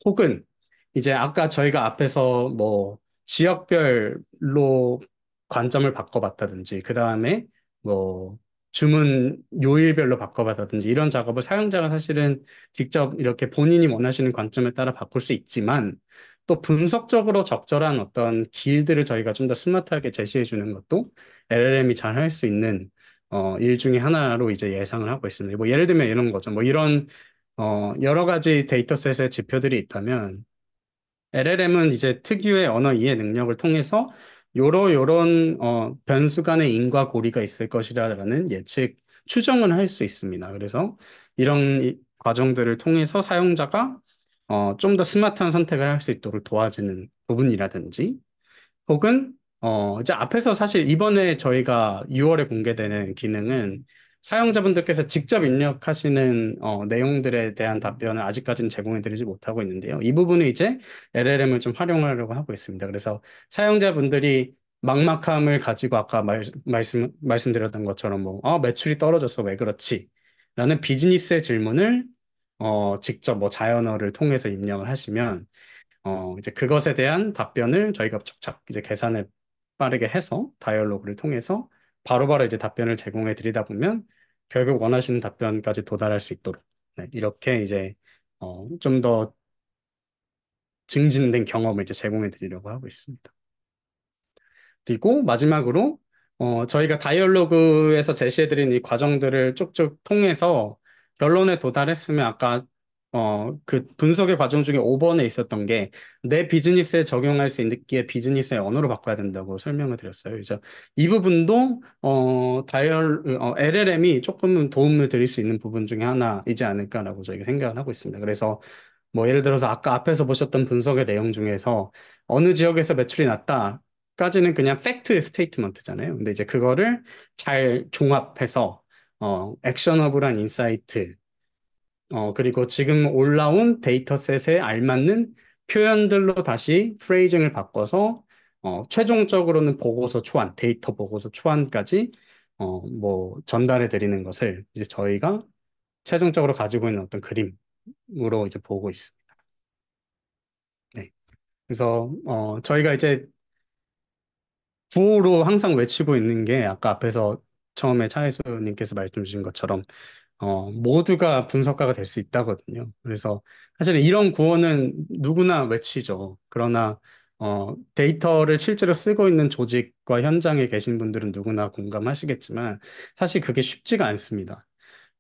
혹은 이제 아까 저희가 앞에서 뭐 지역별로 관점을 바꿔봤다든지 그 다음에 뭐 주문 요일별로 바꿔봤다든지 이런 작업을 사용자가 사실은 직접 이렇게 본인이 원하시는 관점에 따라 바꿀 수 있지만 또 분석적으로 적절한 어떤 길들을 저희가 좀 더 스마트하게 제시해 주는 것도 LLM이 잘 할 수 있는 어, 일 중에 하나로 이제 예상을 하고 있습니다. 뭐 예를 들면 이런 거죠. 뭐 이런 어, 여러 가지 데이터셋의 지표들이 있다면 LLM은 이제 특유의 언어 이해 능력을 통해서 요러 요런 어, 변수 간의 인과 고리가 있을 것이라는 예측 추정을 할 수 있습니다. 그래서 이런 과정들을 통해서 사용자가 어, 좀 더 스마트한 선택을 할 수 있도록 도와주는 부분이라든지 혹은 어, 이제 앞에서 사실 이번에 저희가 6월에 공개되는 기능은 사용자분들께서 직접 입력하시는 어, 내용들에 대한 답변을 아직까지는 제공해드리지 못하고 있는데요. 이 부분은 이제 LLM을 좀 활용하려고 하고 있습니다. 그래서 사용자분들이 막막함을 가지고 아까 말, 말씀, 말씀드렸던 것처럼 뭐, 어, 매출이 떨어졌어. 왜 그렇지? 라는 비즈니스의 질문을 어, 직접 뭐 자연어를 통해서 입력을 하시면 어, 이제 그것에 대한 답변을 저희가 척척 이제 계산을 빠르게 해서 다이얼로그를 통해서 바로바로 이제 답변을 제공해 드리다 보면 결국 원하시는 답변까지 도달할 수 있도록 네, 이렇게 이제 어, 좀 더 증진된 경험을 이제 제공해 드리려고 하고 있습니다. 그리고 마지막으로 어, 저희가 다이얼로그에서 제시해 드린 이 과정들을 쭉쭉 통해서 결론에 도달했으면 아까 어, 그 분석의 과정 중에 5번에 있었던 게 내 비즈니스에 적용할 수 있게 비즈니스의 언어로 바꿔야 된다고 설명을 드렸어요. 그래서 이 부분도 어, 다이얼 어, LLM이 조금은 도움을 드릴 수 있는 부분 중에 하나이지 않을까라고 저희가 생각을 하고 있습니다. 그래서 뭐 예를 들어서 아까 앞에서 보셨던 분석의 내용 중에서 어느 지역에서 매출이 낮다 까지는 그냥 팩트 스테이트먼트잖아요. 근데 이제 그거를 잘 종합해서 어 액셔너블한 인사이트 어, 그리고 지금 올라온 데이터셋에 알맞는 표현들로 다시 프레이징을 바꿔서 어, 최종적으로는 보고서 초안, 데이터 보고서 초안까지 어, 뭐 전달해 드리는 것을 이제 저희가 최종적으로 가지고 있는 어떤 그림으로 이제 보고 있습니다. 네. 그래서 어, 저희가 이제 구호로 항상 외치고 있는 게 아까 앞에서 처음에 차혜수님께서 말씀 주신 것처럼 어, 모두가 분석가가 될 수 있다거든요. 그래서 사실은 이런 구호는 누구나 외치죠. 그러나 어, 데이터를 실제로 쓰고 있는 조직과 현장에 계신 분들은 누구나 공감하시겠지만 사실 그게 쉽지가 않습니다.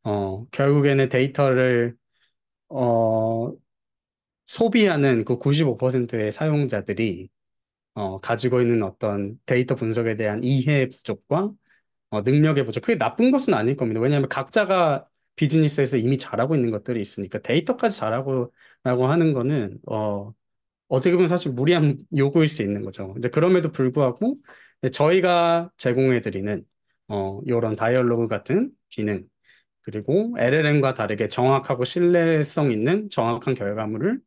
어, 결국에는 데이터를 어, 소비하는 그 95%의 사용자들이 어, 가지고 있는 어떤 데이터 분석에 대한 이해 부족과 어, 능력의 부족. 그게 나쁜 것은 아닐 겁니다. 왜냐하면 각자가 비즈니스에서 이미 잘하고 있는 것들이 있으니까 데이터까지 잘하고 라고 하는 거는 어 어떻게 보면 사실 무리한 요구일 수 있는 거죠. 이제 그럼에도 불구하고 저희가 제공해 드리는 어 요런 다이얼로그 같은 기능 그리고 LLM과 다르게 정확하고 신뢰성 있는 정확한 결과물을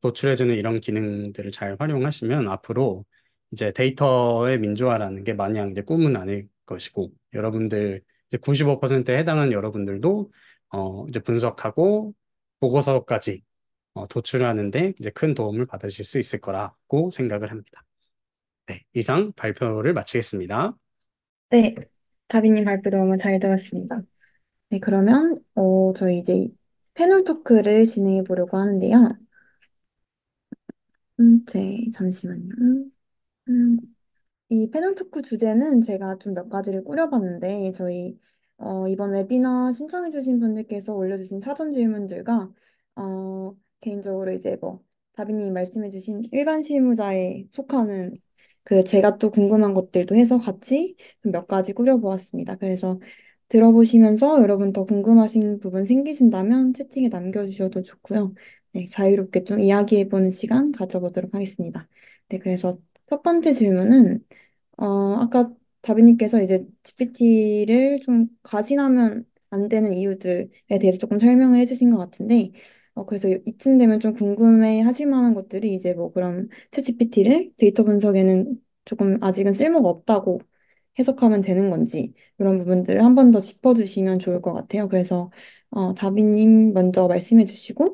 도출해 주는 이런 기능들을 잘 활용하시면 앞으로 이제 데이터의 민주화라는 게 마냥 이제 꿈은 아닐 것이고 여러분들 95%에 해당하는 여러분들도 어, 이제 분석하고 보고서까지 어, 도출하는데 이제 큰 도움을 받으실 수 있을 거라고 생각을 합니다. 네, 이상 발표를 마치겠습니다. 네, 다비님 발표 너무 잘 들었습니다. 네, 그러면 어, 저희 이제 패널 토크를 진행해 보려고 하는데요. 음, 네, 잠시만요. 음, 이 패널 토크 주제는 제가 좀 몇 가지를 꾸려봤는데 저희 어, 이번 웨비나 신청해주신 분들께서 올려주신 사전 질문들과 어, 개인적으로 이제 뭐다빈님 말씀해주신 일반 실무자에 속하는 그 제가 또 궁금한 것들도 해서 같이 몇 가지 꾸려보았습니다. 그래서 들어보시면서 여러분 더 궁금하신 부분 생기신다면 채팅에 남겨주셔도 좋고요. 네, 자유롭게 좀 이야기해보는 시간 가져보도록 하겠습니다. 네, 그래서 첫 번째 질문은 어, 아까 다비님께서 이제 GPT를 좀 과신하면 안 되는 이유들에 대해서 조금 설명을 해주신 것 같은데, 어, 그래서 이쯤 되면 좀 궁금해 하실 만한 것들이 이제 뭐그런 챗GPT를 데이터 분석에는 조금 아직은 쓸모가 없다고 해석하면 되는 건지 이런 부분들을 한 번 더 짚어주시면 좋을 것 같아요. 그래서 어, 다비님 먼저 말씀해 주시고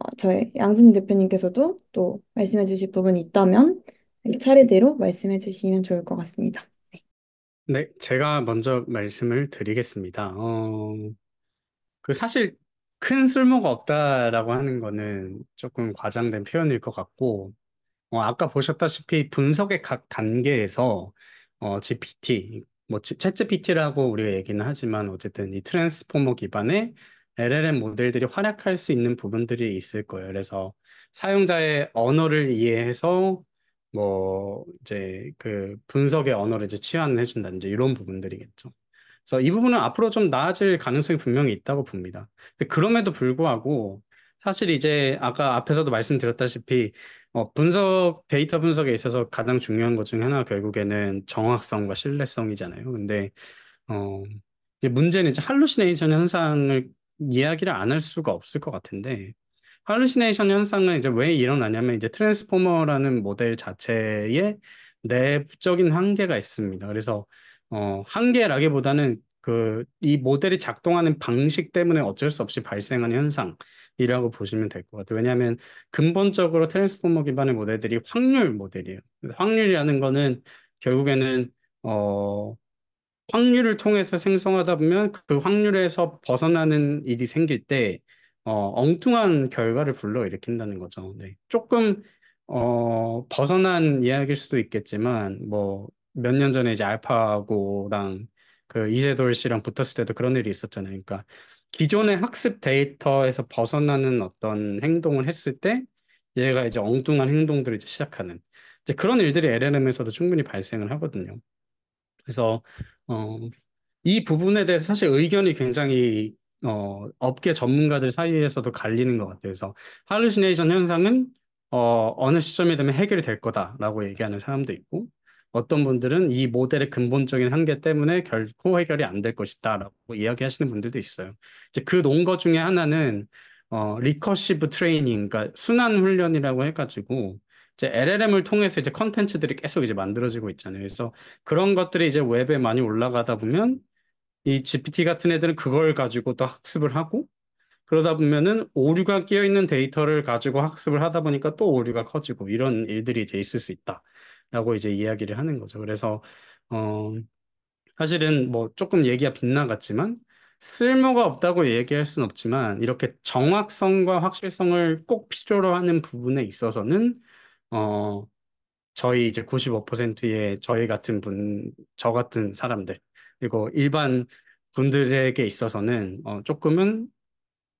어, 저의양승희 대표님께서도 또 말씀해 주실 부분이 있다면 차례대로 말씀해 주시면 좋을 것 같습니다. 네, 제가 먼저 말씀을 드리겠습니다. 어, 그 사실 큰 쓸모가 없다라고 하는 거는 조금 과장된 표현일 것 같고, 어, 아까 보셨다시피 분석의 각 단계에서 어, GPT, 뭐 챗GPT라고 우리가 얘기는 하지만 어쨌든 이 트랜스포머 기반의 LLM 모델들이 활약할 수 있는 부분들이 있을 거예요. 그래서 사용자의 언어를 이해해서 뭐 이제 그 분석의 언어를 이제 치환해 준다든지 이런 부분들이겠죠. 그래서 이 부분은 앞으로 좀 나아질 가능성이 분명히 있다고 봅니다. 그럼에도 불구하고 사실 이제 아까 앞에서도 말씀드렸다시피 어, 분석 데이터 분석에 있어서 가장 중요한 것 중 하나가 결국에는 정확성과 신뢰성이잖아요. 근데 어 이제 문제는 이제 할루시네이션 현상을 이야기를 안 할 수가 없을 것 같은데 할루시네이션 현상은 이제 왜 일어나냐면 이제 트랜스포머라는 모델 자체에 내부적인 한계가 있습니다. 그래서 어 한계라기보다는 그 이 모델이 작동하는 방식 때문에 어쩔 수 없이 발생하는 현상이라고 보시면 될 것 같아요. 왜냐하면 근본적으로 트랜스포머 기반의 모델들이 확률 모델이에요. 확률이라는 거는 결국에는 어 확률을 통해서 생성하다 보면 그 확률에서 벗어나는 일이 생길 때 어, 엉뚱한 결과를 불러일으킨다는 거죠. 네. 조금 어, 벗어난 이야기일 수도 있겠지만 뭐 몇 년 전에 이제 알파고랑 그 이재돌 씨랑 붙었을 때도 그런 일이 있었잖아요. 그러니까 기존의 학습 데이터에서 벗어나는 어떤 행동을 했을 때 얘가 이제 엉뚱한 행동들을 이제 시작하는 이제 그런 일들이 LLM에서도 충분히 발생을 하거든요. 그래서 어, 이 부분에 대해서 사실 의견이 굉장히 어, 업계 전문가들 사이에서도 갈리는 것 같아요. 그래서 할루시네이션 현상은 어, 어느 시점이 되면 해결이 될 거다라고 얘기하는 사람도 있고 어떤 분들은 이 모델의 근본적인 한계 때문에 결코 해결이 안 될 것이다라고 이야기하시는 분들도 있어요. 이제 그 논거 중에 하나는 어, 리커시브 트레이닝, 그러니까 순환 훈련이라고 해가지고 이제 LLM을 통해서 이제 컨텐츠들이 계속 이제 만들어지고 있잖아요. 그래서 그런 것들이 이제 웹에 많이 올라가다 보면 이 GPT 같은 애들은 그걸 가지고 또 학습을 하고 그러다 보면은 오류가 끼어 있는 데이터를 가지고 학습을 하다 보니까 또 오류가 커지고 이런 일들이 이제 있을 수 있다라고 이제 이야기를 하는 거죠. 그래서 어 사실은 뭐 조금 얘기가 빗나갔지만 쓸모가 없다고 얘기할 수는 없지만 이렇게 정확성과 확실성을 꼭 필요로 하는 부분에 있어서는 어 저희 이제 95%의 저희 같은 분, 저 같은 사람들 그리고 일반 분들에게 있어서는 어, 조금은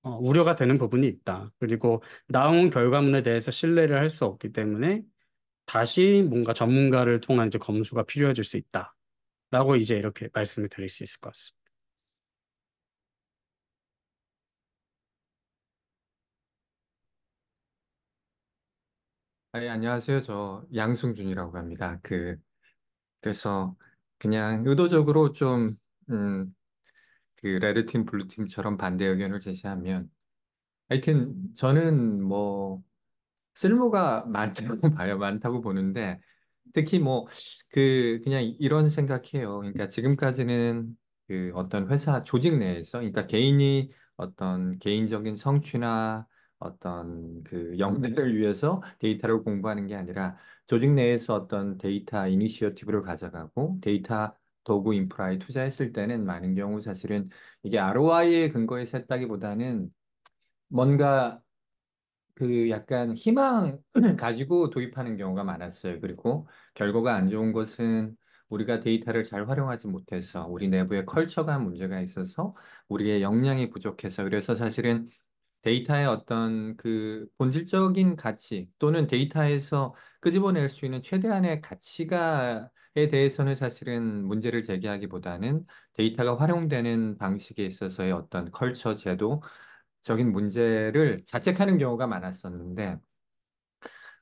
어, 우려가 되는 부분이 있다. 그리고 나온 결과물에 대해서 신뢰를 할 수 없기 때문에 다시 뭔가 전문가를 통한 이제 검수가 필요해질 수 있다. 라고 이제 이렇게 말씀을 드릴 수 있을 것 같습니다. 아, 니 예, 안녕하세요. 저 양승준이라고 합니다. 그, 그래서 그냥 의도적으로 좀, 음, 그 레드팀, 블루팀처럼 반대 의견을 제시하면 하여튼 저는 뭐 쓸모가 많다고 봐요. 많다고 보는데 특히 뭐 그 그냥 이런 생각해요. 그러니까 지금까지는 그 어떤 회사 조직 내에서 그러니까 개인이 어떤 개인적인 성취나 어떤 그 영대를 위해서 데이터를 공부하는 게 아니라 조직 내에서 어떤 데이터 이니시어티브를 가져가고 데이터 도구 인프라에 투자했을 때는 많은 경우 사실은 이게 r o i 에근거해서 했다기보다는 뭔가 그 약간 희망 가지고 도입하는 경우가 많았어요. 그리고 결과가 안 좋은 것은 우리가 데이터를 잘 활용하지 못해서 우리 내부의 컬처가 문제가 있어서 우리의 역량이 부족해서 그래서 사실은 데이터의 어떤 그 본질적인 가치 또는 데이터에서 끄집어낼 수 있는 최대한의 가치가에 대해서는 사실은 문제를 제기하기보다는 데이터가 활용되는 방식에 있어서의 어떤 컬처 제도적인 문제를 자책하는 경우가 많았었는데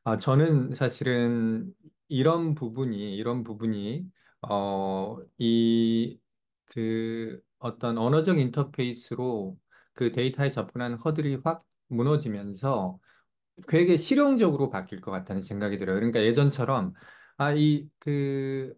아, 저는 사실은 이런 부분이 이런 부분이 어, 이 그 어떤 언어적 인터페이스로 그 데이터에 접근하는 허들이 확 무너지면서 되게 실용적으로 바뀔 것 같다는 생각이 들어요. 그러니까 예전처럼 아, 이, 그,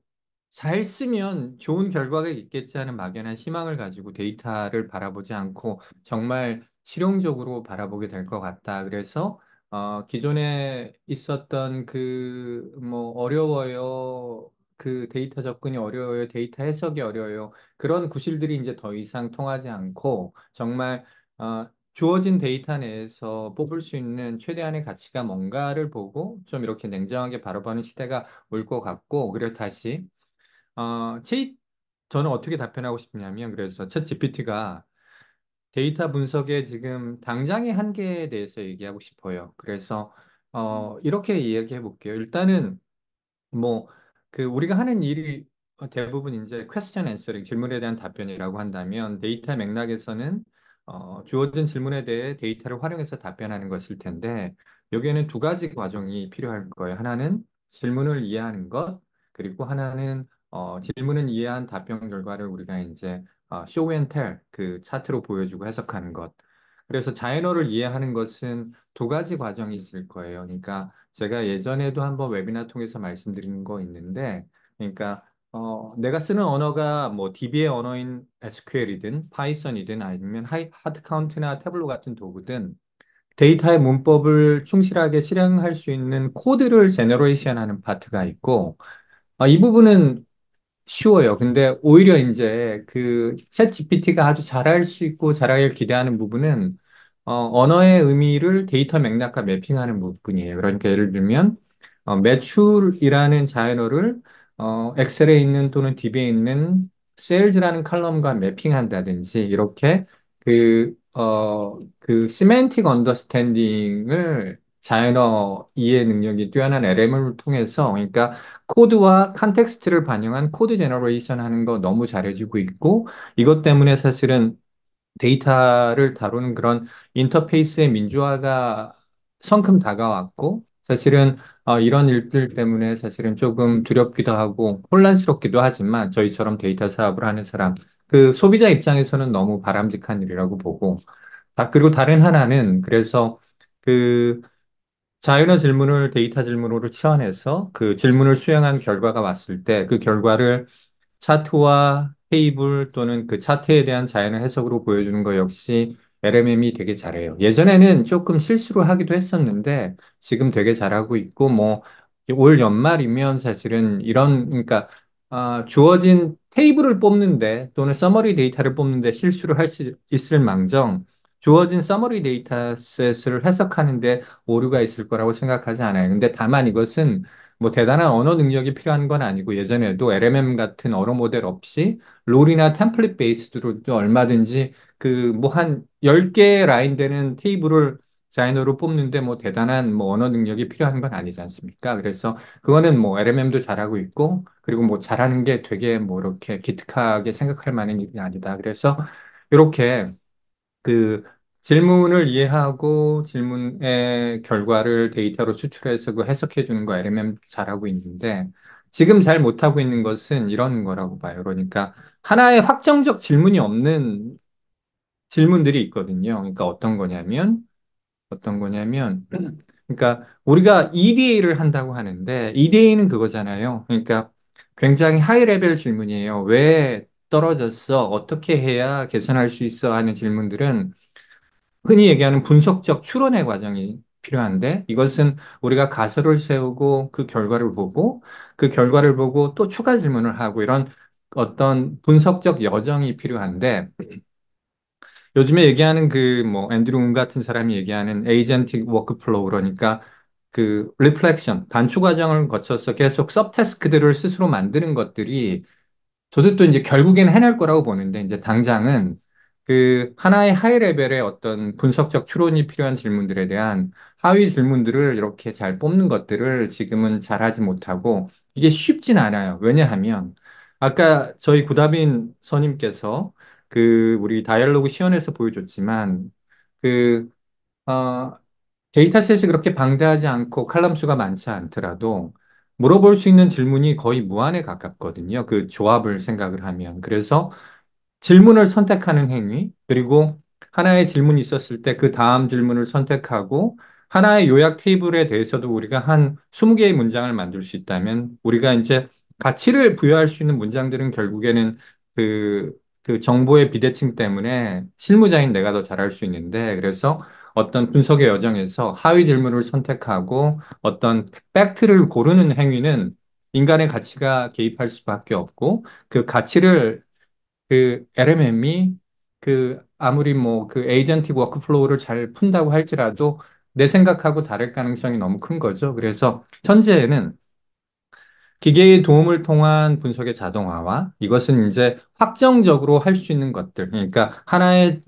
잘 쓰면 좋은 결과가 있겠지 하는 막연한 희망을 가지고 데이터를 바라보지 않고 정말 실용적으로 바라보게 될 것 같다. 그래서 어, 기존에 있었던 그, 뭐, 어려워요. 그 데이터 접근이 어려워요. 데이터 해석이 어려워요. 그런 구실들이 이제 더 이상 통하지 않고 정말 어, 주어진 데이터 내에서 뽑을 수 있는 최대한의 가치가 뭔가를 보고 좀 이렇게 냉정하게 바라보는 시대가 올 것 같고 그래서 다시 어, 체 저는 어떻게 답변하고 싶냐면 그래서 챗 GPT가 데이터 분석의 지금 당장의 한계에 대해서 얘기하고 싶어요. 그래서 어, 음. 이렇게 이야기해 볼게요. 일단은 뭐그 우리가 하는 일이 대부분 이제 퀘스천 앤서링 질문에 대한 답변이라고 한다면 데이터 맥락에서는 어, 주어진 질문에 대해 데이터를 활용해서 답변하는 것일 텐데 여기에는 두 가지 과정이 필요할 거예요. 하나는 질문을 이해하는 것 그리고 하나는 어, 질문은 이해한 답변 결과를 우리가 이제 어, show and tell 그 차트로 보여주고 해석하는 것. 그래서 자연어를 이해하는 것은 두 가지 과정이 있을 거예요. 그러니까 제가 예전에도 한번 웨비나 통해서 말씀드린 거 있는데, 그러니까 어, 내가 쓰는 언어가 뭐 DB의 언어인 SQL이든 파이썬이든 아니면 하드카운트나 이하 태블로 같은 도구든 데이터의 문법을 충실하게 실행할 수 있는 코드를 제너레이션하는 파트가 있고 어, 이 부분은 쉬워요. 근데 오히려 이제 그챗 GPT가 아주 잘할 수 있고 잘하길 기대하는 부분은 어, 언어의 의미를 데이터 맥락과 매핑하는 부분이에요. 그러니까 예를 들면 어, 매출이라는 자연어를 어, 엑셀에 있는 또는 딥에 있는 셀즈라는 칼럼과 매핑한다든지 이렇게 그, 어, 그 시멘틱 언더스탠딩을 자연어 이해 능력이 뛰어난 LM을 통해서 그러니까 코드와 컨텍스트를 반영한 코드 제너레이션 하는 거 너무 잘해주고 있고 이것 때문에 사실은 데이터를 다루는 그런 인터페이스의 민주화가 성큼 다가왔고 사실은 어, 이런 일들 때문에 사실은 조금 두렵기도 하고 혼란스럽기도 하지만 저희처럼 데이터 사업을 하는 사람 그 소비자 입장에서는 너무 바람직한 일이라고 보고 아, 그리고 다른 하나는 그래서 그자유의 질문을 데이터 질문으로 치환해서 그 질문을 수행한 결과가 왔을 때 그 결과를 차트와 테이블 또는 그 차트에 대한 자연의 해석으로 보여주는 거 역시 LMM이 되게 잘해요. 예전에는 조금 실수로 하기도 했었는데 지금 되게 잘하고 있고 뭐 올 연말이면 사실은 이런 그러니까 아, 주어진 테이블을 뽑는데 또는 서머리 데이터를 뽑는데 실수를 할 수 있을 망정 주어진 서머리 데이터셋을 해석하는데 오류가 있을 거라고 생각하지 않아요. 근데 다만 이것은 뭐 대단한 언어 능력이 필요한 건 아니고 예전에도 LMM 같은 언어 모델 없이 롤이나 템플릿 베이스로도 얼마든지 그 뭐한 10개 라인 되는 테이블을 자이너로 뽑는데 뭐 대단한 뭐 언어 능력이 필요한 건 아니지 않습니까? 그래서 그거는 뭐 LMM도 잘하고 있고 그리고 뭐 잘하는 게 되게 뭐 이렇게 기특하게 생각할 만한 일이 아니다. 그래서 이렇게 그 질문을 이해하고 질문의 결과를 데이터로 추출해서 그 해석해 주는 거 LMM 잘하고 있는데 지금 잘 못하고 있는 것은 이런 거라고 봐요. 그러니까 하나의 확정적 질문이 없는 질문들이 있거든요. 그러니까 어떤 거냐면 어떤 거냐면 그러니까 우리가 EDA를 한다고 하는데 EDA는 그거잖아요. 그러니까 굉장히 하이 레벨 질문이에요. 왜 떨어졌어? 어떻게 해야 개선할 수 있어? 하는 질문들은 흔히 얘기하는 분석적 추론의 과정이 필요한데 이것은 우리가 가설을 세우고 그 결과를 보고 그 결과를 보고 또 추가 질문을 하고 이런 어떤 분석적 여정이 필요한데 요즘에 얘기하는 그 뭐 앤드류 운 같은 사람이 얘기하는 에이전틱 워크플로우 그러니까 그 리플렉션 단추 과정을 거쳐서 계속 서브태스크들을 스스로 만드는 것들이 저도 또 이제 결국엔 해낼 거라고 보는데 이제 당장은 그 하나의 하이 레벨의 어떤 분석적 추론이 필요한 질문들에 대한 하위 질문들을 이렇게 잘 뽑는 것들을 지금은 잘하지 못하고 이게 쉽진 않아요. 왜냐하면 아까 저희 구다빈 선임께서 그 우리 다이얼로그 시연에서 보여줬지만 그 어, 데이터셋이 그렇게 방대하지 않고 칼럼 수가 많지 않더라도 물어볼 수 있는 질문이 거의 무한에 가깝거든요. 그 조합을 생각을 하면. 그래서 질문을 선택하는 행위, 그리고 하나의 질문이 있었을 때 그 다음 질문을 선택하고 하나의 요약 테이블에 대해서도 우리가 한 20개의 문장을 만들 수 있다면 우리가 이제 가치를 부여할 수 있는 문장들은 결국에는 그, 그 정보의 비대칭 때문에 실무자인 내가 더 잘할 수 있는데 그래서 어떤 분석의 여정에서 하위 질문을 선택하고 어떤 팩트를 고르는 행위는 인간의 가치가 개입할 수밖에 없고 그 가치를 그 LMM이 그 아무리 뭐 그 에이전틱 워크플로우를 잘 푼다고 할지라도 내 생각하고 다를 가능성이 너무 큰 거죠. 그래서 현재는 기계의 도움을 통한 분석의 자동화와 이것은 이제 확정적으로 할 수 있는 것들. 그러니까 하나의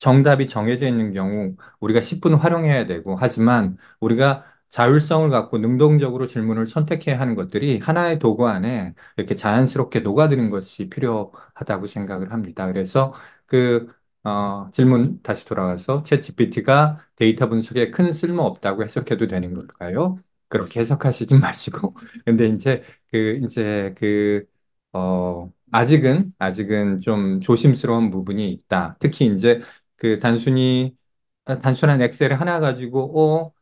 정답이 정해져 있는 경우 우리가 10분 활용해야 되고 하지만 우리가 자율성을 갖고 능동적으로 질문을 선택해야 하는 것들이 하나의 도구 안에 이렇게 자연스럽게 녹아드는 것이 필요하다고 생각을 합니다. 그래서 그 어, 질문 다시 돌아가서 채 GPT가 데이터 분석에 큰 쓸모 없다고 해석해도 되는 걸까요? 그렇게 해석하시지 마시고 근데 이제 그 이제 그 어, 아직은 아직은 좀 조심스러운 부분이 있다. 특히 이제 그 단순히 아, 단순한 엑셀을 하나 가지고 어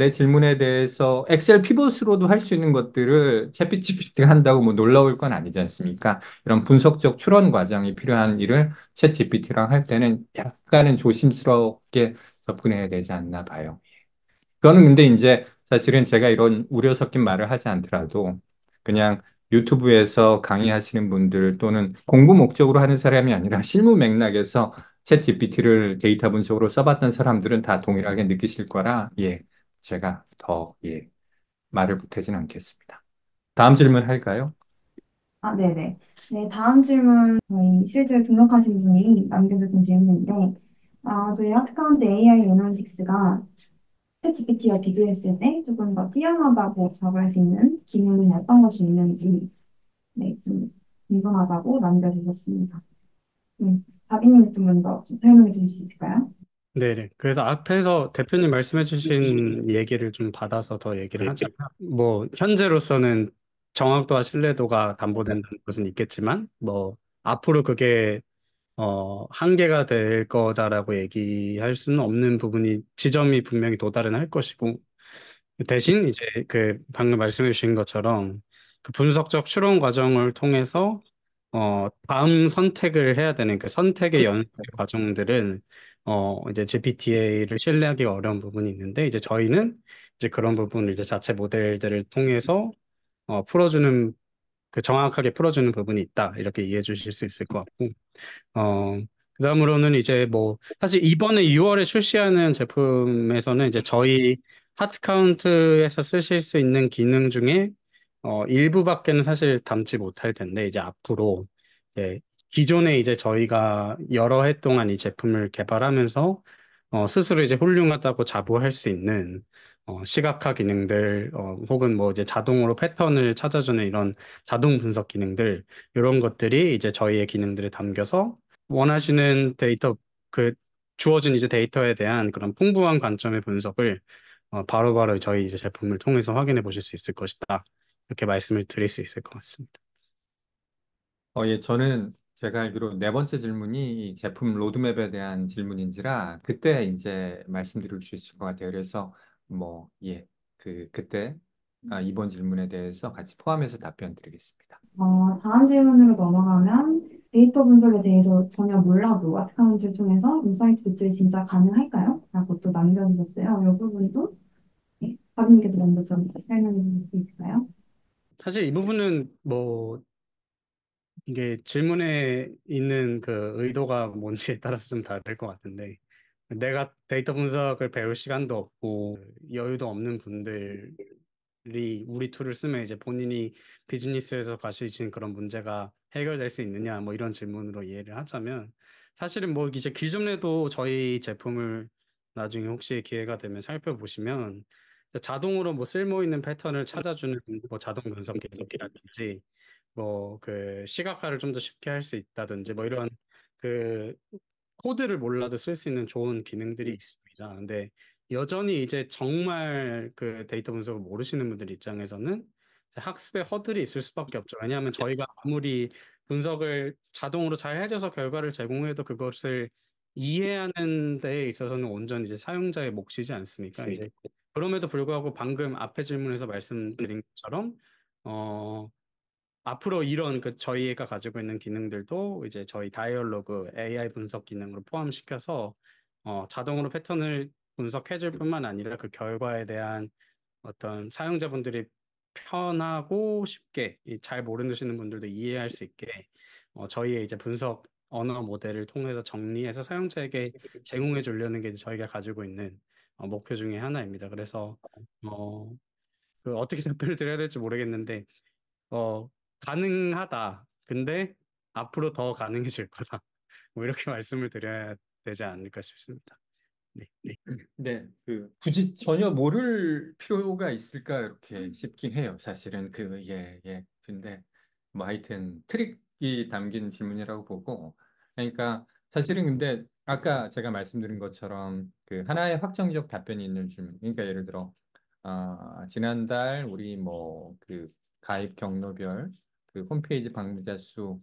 내 질문에 대해서 엑셀 피봇으로도 할 수 있는 것들을 챗피 GPT 한다고 뭐 놀라울 건 아니지 않습니까? 이런 분석적 추론 과정이 필요한 일을 챗 GPT랑 할 때는 약간은 조심스럽게 접근해야 되지 않나 봐요. 그거는 근데 이제 사실은 제가 이런 우려 섞인 말을 하지 않더라도 그냥 유튜브에서 강의하시는 분들 또는 공부 목적으로 하는 사람이 아니라 실무 맥락에서 챗 GPT를 데이터 분석으로 써봤던 사람들은 다 동일하게 느끼실 거라, 예. 제가 더 예, 말을 보태진 않겠습니다. 다음 질문 할까요? 아, 네네. 네, 다음 질문 저희 실제 등록하신 분이 남겨주신 질문인데 아, 저희 하트카운트 AI 애널리틱스가 챗GPT와 비교했을 때 조금 더 뛰어나다고 적을 수 있는 기능이 어떤 것이 있는지 네, 좀 궁금하다고 남겨주셨습니다. 네, 다비님 좀 먼저 설명해 주실 수 있을까요? 네네. 그래서 앞에서 대표님 말씀해주신 얘기를 좀 받아서 더 얘기를 네. 하자면, 뭐, 현재로서는 정확도와 신뢰도가 담보된다는 네. 것은 있겠지만, 뭐, 앞으로 그게, 어, 한계가 될 거다라고 얘기할 수는 없는 부분이, 지점이 분명히 도달은 할 것이고, 대신 이제 그 방금 말씀해 주신 것처럼 그 분석적 추론 과정을 통해서 어 다음 선택을 해야 되는 그 선택의 연습 과정들은 어, 이제 GPTA를 신뢰하기 어려운 부분이 있는데, 이제 저희는 이제 그런 부분을 이제 자체 모델들을 통해서 어, 풀어주는, 그 정확하게 풀어주는 부분이 있다. 이렇게 이해해 주실 수 있을 것 같고, 어, 그 다음으로는 이제 뭐, 사실 이번에 6월에 출시하는 제품에서는 이제 저희 하트카운트에서 쓰실 수 있는 기능 중에 어, 일부밖에는 사실 담지 못할 텐데, 이제 앞으로 예, 기존에 이제 저희가 여러 해 동안 이 제품을 개발하면서 어, 스스로 이제 훌륭하다고 자부할 수 있는 어, 시각화 기능들 어, 혹은 뭐 이제 자동으로 패턴을 찾아주는 이런 자동 분석 기능들 이런 것들이 이제 저희의 기능들에 담겨서 원하시는 데이터 그 주어진 이제 데이터에 대한 그런 풍부한 관점의 분석을 어, 바로바로 저희 이제 제품을 통해서 확인해 보실 수 있을 것이다 이렇게 말씀을 드릴 수 있을 것 같습니다. 어, 예, 저는 제가 알기로 네 번째 질문이 제품 로드맵에 대한 질문인지라 그때 이제 말씀드릴 수 있을 것 같아요. 그래서 뭐, 예, 그, 그때 아, 음. 이번 질문에 대해서 같이 포함해서 답변 드리겠습니다. 어, 다음 질문으로 넘어가면 데이터 분석에 대해서 전혀 몰라도 아트카운트를 통해서 인사이트 도출이 진짜 가능할까요? 라고 또 남겨주셨어요. 이 부분도 네, 예, 박님께서 먼저 좀 설명해 주실 수 있을까요? 사실 이 부분은 뭐 이게 질문에 있는 그 의도가 뭔지에 따라서 좀 다를 것 같은데, 내가 데이터 분석을 배울 시간도 없고, 여유도 없는 분들이 우리 툴을 쓰면 이제 본인이 비즈니스에서 가시는 그런 문제가 해결될 수 있느냐, 뭐 이런 질문으로 이해를 하자면, 사실은 뭐 이제 기존에도 저희 제품을 나중에 혹시 기회가 되면 살펴보시면, 자동으로 뭐 쓸모 있는 패턴을 찾아주는 뭐 자동 분석 계속이라든지, 뭐그 시각화를 좀 더 쉽게 할 수 있다든지 뭐 이런 그 코드를 몰라도 쓸 수 있는 좋은 기능들이 음. 있습니다. 근데 여전히 이제 정말 그 데이터 분석을 모르시는 분들 입장에서는 학습의 허들이 있을 수밖에 없죠. 왜냐하면 네. 저희가 아무리 분석을 자동으로 잘 해줘서 결과를 제공해도 그것을 이해하는 데에 있어서는 온전히 이제 사용자의 몫이지 않습니까? 이제 그럼에도 불구하고 방금 앞에 질문에서 말씀드린 음. 것처럼 어 앞으로 이런 그 저희가 가지고 있는 기능들도 이제 저희 다이얼로그 AI 분석 기능으로 포함시켜서 어, 자동으로 패턴을 분석해줄 뿐만 아니라 그 결과에 대한 어떤 사용자분들이 편하고 쉽게 잘 모르시는 분들도 이해할 수 있게 어, 저희의 이제 분석 언어 모델을 통해서 정리해서 사용자에게 제공해 주려는 게 저희가 가지고 있는 어, 목표 중에 하나입니다. 그래서 어, 그 어떻게 답변을 드려야 될지 모르겠는데 어, 가능하다. 근데 앞으로 더 가능해질 거다. 뭐 이렇게 말씀을 드려야 되지 않을까 싶습니다. 네, 네. 음, 네, 그 굳이 전혀 모를 필요가 있을까 이렇게 싶긴 해요. 사실은 그 예, 예. 근데 뭐 하여튼 트릭이 담긴 질문이라고 보고 그러니까 사실은 근데 아까 제가 말씀드린 것처럼 그 하나의 확정적 답변이 있는 질문. 그러니까 예를 들어 아, 지난달 우리 뭐 그 가입 경로별 그 홈페이지 방문자 수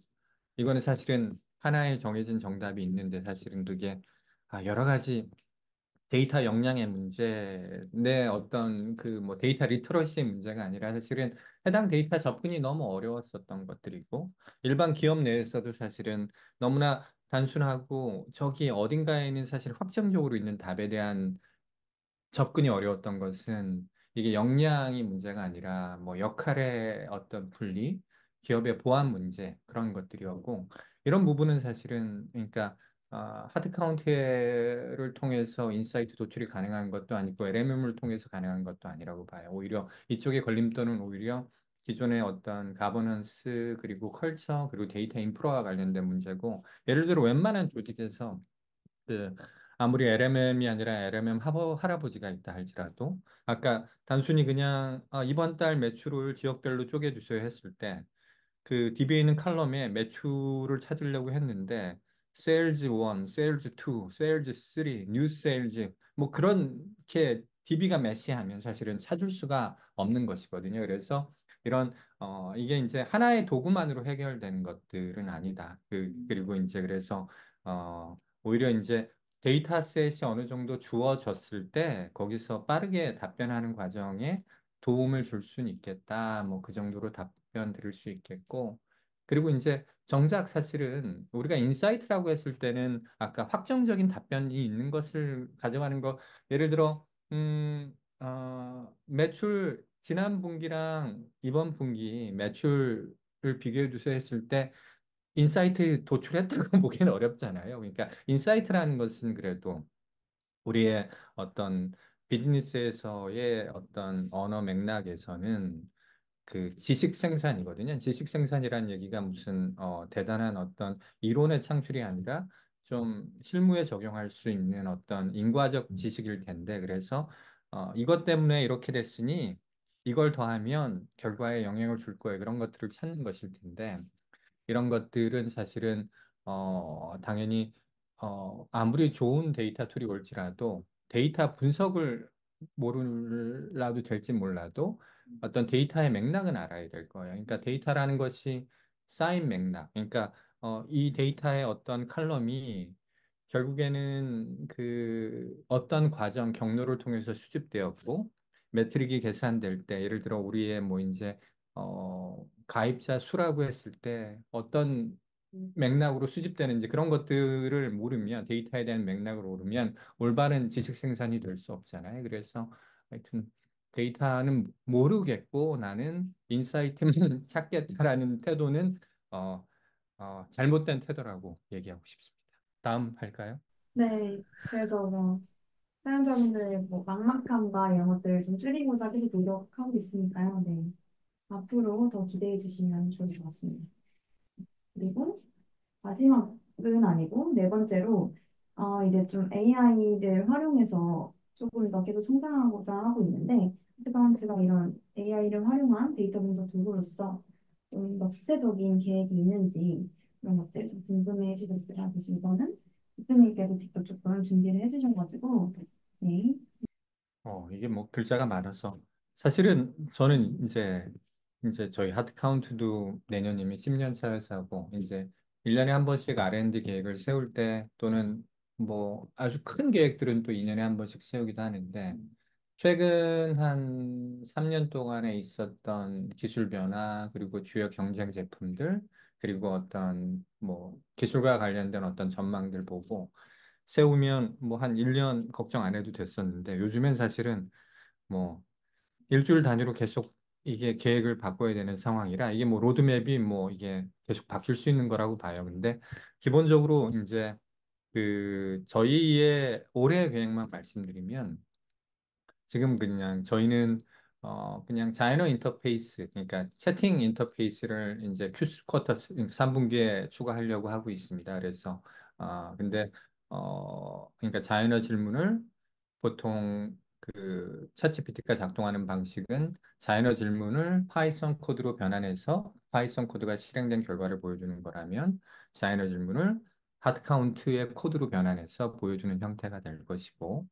이거는 사실은 하나의 정해진 정답이 있는데 사실은 그게 아, 여러 가지 데이터 역량의 문제, 내 어떤 그 뭐 데이터 리터러시의 문제가 아니라 사실은 해당 데이터 접근이 너무 어려웠었던 것들이고 일반 기업 내에서도 사실은 너무나 단순하고 저기 어딘가에는 사실 확정적으로 있는 답에 대한 접근이 어려웠던 것은 이게 역량이 문제가 아니라 뭐 역할의 어떤 분리 기업의 보안 문제 그런 것들이었고 이런 부분은 사실은 그러니까 어, 하드 카운트를 통해서 인사이트 도출이 가능한 것도 아니고 LMM을 통해서 가능한 것도 아니라고 봐요. 오히려 이쪽에 걸림돌은 오히려 기존의 어떤 가버넌스 그리고 컬처 그리고 데이터 인프라와 관련된 문제고 예를 들어 웬만한 조직에서 그 아무리 LMM이 아니라 LMM 하버, 할아버지가 있다 할지라도 아까 단순히 그냥 아, 이번 달 매출을 지역별로 쪼개주세요 했을 때그 DB에 있는 칼럼에 매출을 찾으려고 했는데 세일즈 e s 1, Sales 2, Sales 3, New s 뭐 그렇게 DB가 메시하면 사실은 찾을 수가 없는 것이거든요. 그래서 이런 어 이게 이제 하나의 도구만으로 해결되는 것들은 아니다. 그 그리고 이제 그래서 어 오히려 이제 데이터셋이 어느 정도 주어졌을 때 거기서 빠르게 답변하는 과정에 도움을 줄 수는 있겠다. 뭐 그 정도로 답 답변 드릴 수 있겠고 그리고 이제 정작 사실은 우리가 인사이트라고 했을 때는 아까 확정적인 답변이 있는 것을 가져가는 거 예를 들어 음, 어, 매출 지난 분기랑 이번 분기 매출을 비교해 주세요 했을 때 인사이트 도출했다고 보기는 어렵잖아요. 그러니까 인사이트라는 것은 그래도 우리의 어떤 비즈니스에서의 어떤 언어 맥락에서는 그 지식 생산이거든요. 지식 생산이라는 얘기가 무슨 어, 대단한 어떤 이론의 창출이 아니라 좀 실무에 적용할 수 있는 어떤 인과적 음. 지식일 텐데 그래서 어, 이것 때문에 이렇게 됐으니 이걸 더하면 결과에 영향을 줄 거예요. 그런 것들을 찾는 것일 텐데 이런 것들은 사실은 어, 당연히 어, 아무리 좋은 데이터 툴이 올지라도 데이터 분석을 모르라도 될지 몰라도 어떤 데이터의 맥락은 알아야 될 거예요. 그러니까 데이터라는 것이 쌓인 맥락. 그러니까 어, 이 데이터의 어떤 칼럼이 결국에는 그 어떤 과정, 경로를 통해서 수집되었고 매트릭이 계산될 때 예를 들어 우리의 뭐 이제 어, 가입자 수라고 했을 때 어떤 맥락으로 수집되는지 그런 것들을 모르면 데이터에 대한 맥락을 모르면 올바른 지식 생산이 될 수 없잖아요. 그래서 하여튼 데이터는 모르겠고 나는 인사이트만 찾겠다라는 태도는 어, 어, 잘못된 태도라고 얘기하고 싶습니다. 다음 할까요? 네, 그래서 뭐사연자분들뭐 막막함과 이런 것들을 좀 줄이고자 계속 노력하고 있으니까요. 네, 앞으로 더 기대해 주시면 좋을 것 같습니다. 그리고 마지막은 아니고 네 번째로 어, 이제 좀 AI를 활용해서 조금 더 계속 성장하고자 하고 있는데 스테방스가 이런 AI를 활용한 데이터 분석 도구로서 좀더 구체적인 계획이 있는지 이런 것들 좀 궁금해 해주셨어요. 그래서 이거는 대표님께서 직접 조금 준비를 해주셔가지고 네. 어 이게 뭐 글자가 많아서 사실은 저는 이제 이제 저희 하트카운트도 내년 이면 10년 차에서 하고 이제 1년에 한 번씩 R&D 계획을 세울 때 또는 뭐 아주 큰 계획들은 또 2년에 한 번씩 세우기도 하는데 최근 한 3년 동안에 있었던 기술 변화 그리고 주요 경쟁 제품들 그리고 어떤 뭐 기술과 관련된 어떤 전망들 보고 세우면 뭐 한 1년 걱정 안 해도 됐었는데 요즘엔 사실은 뭐 일주일 단위로 계속 이게 계획을 바꿔야 되는 상황이라 이게 뭐 로드맵이 뭐 이게 계속 바뀔 수 있는 거라고 봐요. 근데 기본적으로 이제 그 저희의 올해 계획만 말씀드리면 지금 그냥 저희는 어 그냥 자이너 인터페이스 그러니까 채팅 인터페이스를 이제 큐스쿼터 3분기에 그러니까 추가하려고 하고 있습니다. 그래서 어 근데 어 그러니까 자이너 질문을 보통 그 챗GPT가 작동하는 방식은 자이너 질문을 파이썬 코드로 변환해서 파이썬 코드가 실행된 결과를 보여주는 거라면 자이너 질문을 하드 카운트의 코드로 변환해서 보여주는 형태가 될 것이고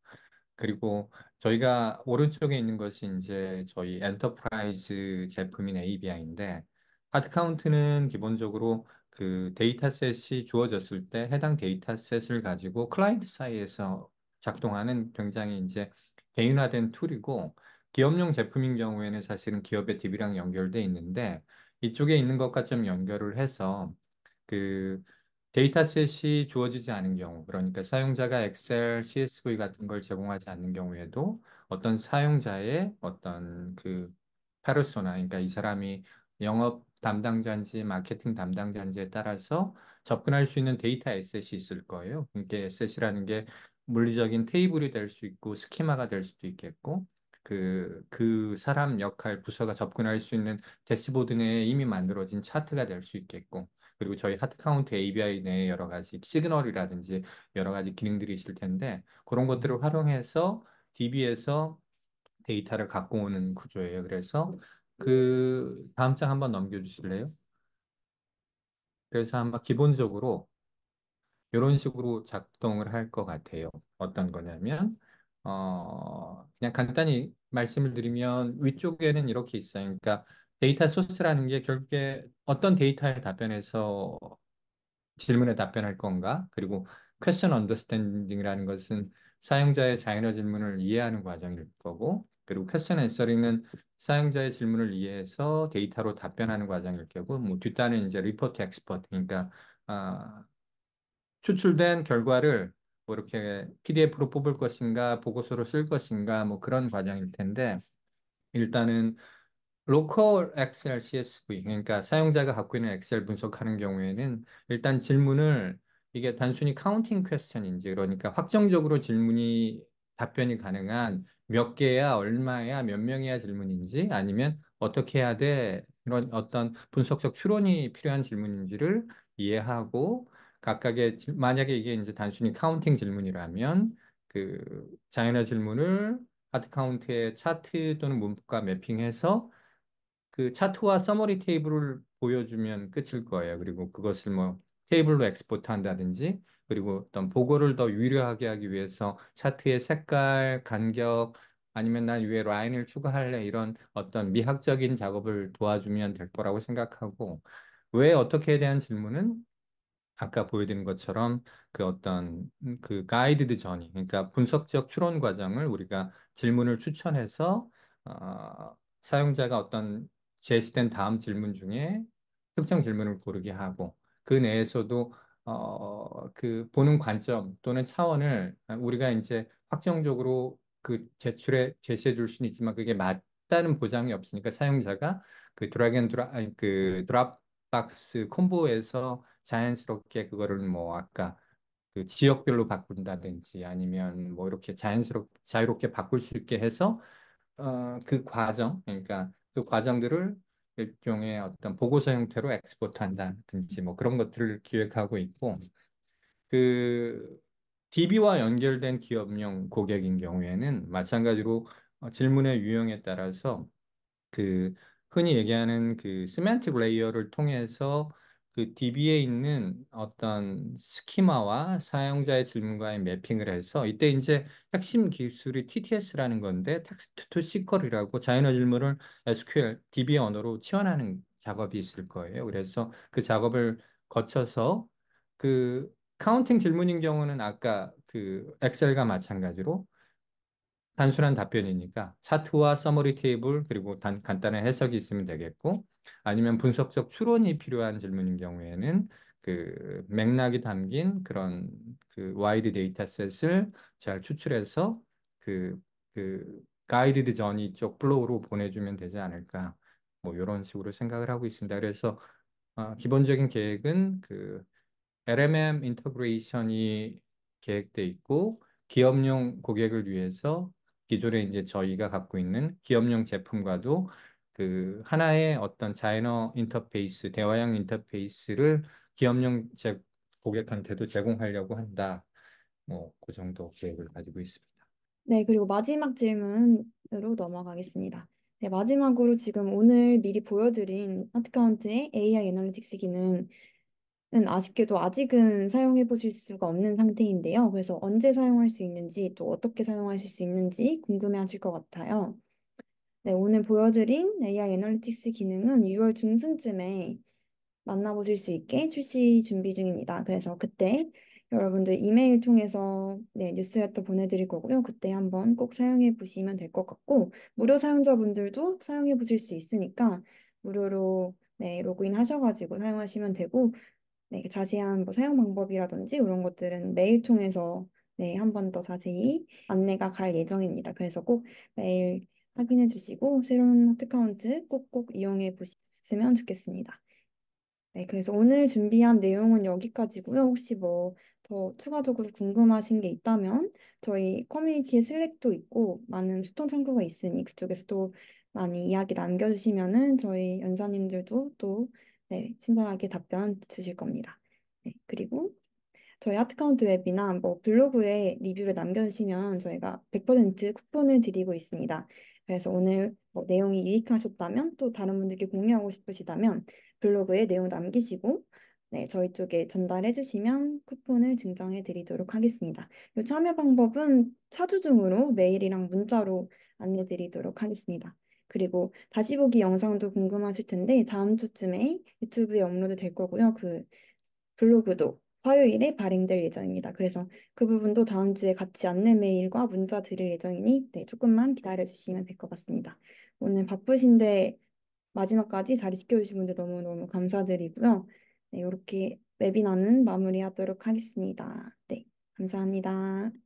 그리고 저희가 오른쪽에 있는 것이 이제 저희 엔터프라이즈 제품인 ABI인데 하드 카운트는 기본적으로 그 데이터셋이 주어졌을 때 해당 데이터셋을 가지고 클라이언트 사이에서 작동하는 굉장히 이제 개인화된 툴이고 기업용 제품인 경우에는 사실은 기업의 DB랑 연결돼 있는데 이쪽에 있는 것과 좀 연결을 해서 그 데이터셋이 주어지지 않은 경우, 그러니까 사용자가 엑셀, CSV 같은 걸 제공하지 않는 경우에도 어떤 사용자의 어떤 그 페르소나, 그러니까 이 사람이 영업 담당자인지 마케팅 담당자인지에 따라서 접근할 수 있는 데이터 에셋이 있을 거예요. 그러니까 에셋이라는 게 물리적인 테이블이 될 수 있고 스키마가 될 수도 있겠고 그, 그 사람 역할 부서가 접근할 수 있는 데시보드 내에 이미 만들어진 차트가 될 수 있겠고 그리고 저희 하트카운트 API 내에 여러 가지 시그널이라든지 여러 가지 기능들이 있을 텐데 그런 것들을 활용해서 DB에서 데이터를 갖고 오는 구조예요. 그래서 그 다음 장 한번 넘겨주실래요? 그래서 한번 기본적으로 이런 식으로 작동을 할 것 같아요. 어떤 거냐면 어 그냥 간단히 말씀을 드리면 위쪽에는 이렇게 있어요. 그러니까 데이터 소스라는 게 결국에 어떤 데이터에 답변해서 질문에 답변할 건가? 그리고 퀘스천 언더스탠딩이라는 것은 사용자의 자이너 질문을 이해하는 과정일 거고 그리고 퀘스천 앤서링은 사용자의 질문을 이해해서 데이터로 답변하는 과정일 거고 뭐 뒷단은 이제 리포트 엑스퍼트 그러니까 아, 추출된 결과를 뭐 이렇게 PDF로 뽑을 것인가 보고서로 쓸 것인가 뭐 그런 과정일 텐데 일단은 로컬 엑셀 CSV 그러니까 사용자가 갖고 있는 엑셀 분석하는 경우에는 일단 질문을 이게 단순히 카운팅 퀘스천인지 그러니까 확정적으로 질문이 답변이 가능한 몇 개야 얼마야 몇 명이야 질문인지 아니면 어떻게 해야 돼 이런 어떤 분석적 추론이 필요한 질문인지를 이해하고 각각의 만약에 이게 이제 단순히 카운팅 질문이라면 그 자연의 질문을 하트 카운트의 차트 또는 문법과 매핑해서 그 차트와 서머리 테이블을 보여주면 끝일 거예요. 그리고 그것을 뭐 테이블로 엑스포트 한다든지 그리고 어떤 보고를 더 유려하게 하기 위해서 차트의 색깔, 간격 아니면 난 위에 라인을 추가할래 이런 어떤 미학적인 작업을 도와주면 될 거라고 생각하고 왜 어떻게에 대한 질문은 아까 보여드린 것처럼 그 어떤 그 가이드드 전이 그러니까 분석적 추론 과정을 우리가 질문을 추천해서 어, 사용자가 어떤 제시된 다음 질문 중에 특정 질문을 고르게 하고 그 내에서도 어, 그 보는 관점 또는 차원을 우리가 이제 확정적으로 그 제출해 제시해 줄 수는 있지만 그게 맞다는 보장이 없으니까 사용자가 그 드래곤 드랍 아니 그 드랍박스 콤보에서 자연스럽게 그거를 뭐 아까 그 지역별로 바꾼다든지 아니면 뭐 이렇게 자연스럽 자유롭게 바꿀 수 있게 해서 어, 그 과정 그러니까 그 과정들을 일종의 어떤 보고서 형태로 엑스포트 한다든지 뭐 그런 것들을 기획하고 있고 그 DB와 연결된 기업용 고객인 경우에는 마찬가지로 어, 질문의 유형에 따라서 그 흔히 얘기하는 그 시멘틱 레이어를 통해서 그 DB에 있는 어떤 스키마와 사용자의 질문과의 매핑을 해서 이때 이제 핵심 기술이 TTS라는 건데 텍스트 투 시컬이라고 자연어 질문을 SQL DB 언어로 치환하는 작업이 있을 거예요. 그래서 그 작업을 거쳐서 그 카운팅 질문인 경우는 아까 그 엑셀과 마찬가지로 단순한 답변이니까 차트와 서머리 테이블 그리고 단, 간단한 해석이 있으면 되겠고 아니면 분석적 추론이 필요한 질문인 경우에는 그 맥락이 담긴 그런 그 와이드 데이터셋을 잘 추출해서 그, 그 가이드드 전이 쪽 플로우로 보내주면 되지 않을까 뭐 이런 식으로 생각을 하고 있습니다. 그래서 어, 기본적인 계획은 그 LMM 인터그레이션이 계획돼 있고 기업용 고객을 위해서 기존에 이제 저희가 갖고 있는 기업용 제품과도 그 하나의 어떤 자이너 인터페이스, 대화형 인터페이스를 기업용 제, 고객한테도 제공하려고 한다. 뭐 그 정도 계획을 가지고 있습니다. 네, 그리고 마지막 질문으로 넘어가겠습니다. 네, 마지막으로 지금 오늘 미리 보여드린 아트카운트의 AI 애널리틱스 기능은 아쉽게도 아직은 사용해 보실 수가 없는 상태인데요. 그래서 언제 사용할 수 있는지 또 어떻게 사용하실 수 있는지 궁금해 하실 것 같아요. 네, 오늘 보여드린 AI 애널리틱스 기능은 6월 중순쯤에 만나보실 수 있게 출시 준비 중입니다. 그래서 그때 여러분들 이메일 통해서 네, 뉴스레터 보내드릴 거고요. 그때 한번 꼭 사용해 보시면 될 것 같고 무료 사용자분들도 사용해 보실 수 있으니까 무료로 네, 로그인 하셔가지고 사용하시면 되고 네, 자세한 뭐 사용 방법이라든지 이런 것들은 메일 통해서 네, 한 번 더 자세히 안내가 갈 예정입니다. 그래서 꼭 메일 확인해 주시고 새로운 아트카운트 꼭꼭 이용해 보셨으면 좋겠습니다. 네, 그래서 오늘 준비한 내용은 여기까지고요. 혹시 뭐 더 추가적으로 궁금하신 게 있다면 저희 커뮤니티 에 슬랙도 있고 많은 소통 창구가 있으니 그쪽에서 또 많이 이야기 남겨주시면은 저희 연사님들도 또 네, 친절하게 답변 주실 겁니다. 네, 그리고 저희 아트카운트 웹이나 뭐 블로그에 리뷰를 남겨주시면 저희가 100% 쿠폰을 드리고 있습니다. 그래서 오늘 뭐 내용이 유익하셨다면 또 다른 분들께 공유하고 싶으시다면 블로그에 내용 남기시고 네, 저희 쪽에 전달해 주시면 쿠폰을 증정해 드리도록 하겠습니다. 이 참여 방법은 차주 중으로 메일이랑 문자로 안내 드리도록 하겠습니다. 그리고 다시 보기 영상도 궁금하실 텐데 다음 주쯤에 유튜브에 업로드 될 거고요. 그 블로그도 화요일에 발행될 예정입니다. 그래서 그 부분도 다음 주에 같이 안내 메일과 문자 드릴 예정이니 네, 조금만 기다려 주시면 될 것 같습니다. 오늘 바쁘신데 마지막까지 자리 지켜주신 분들 너무너무 감사드리고요. 네, 이렇게 웨이나는 마무리하도록 하겠습니다. 네, 감사합니다.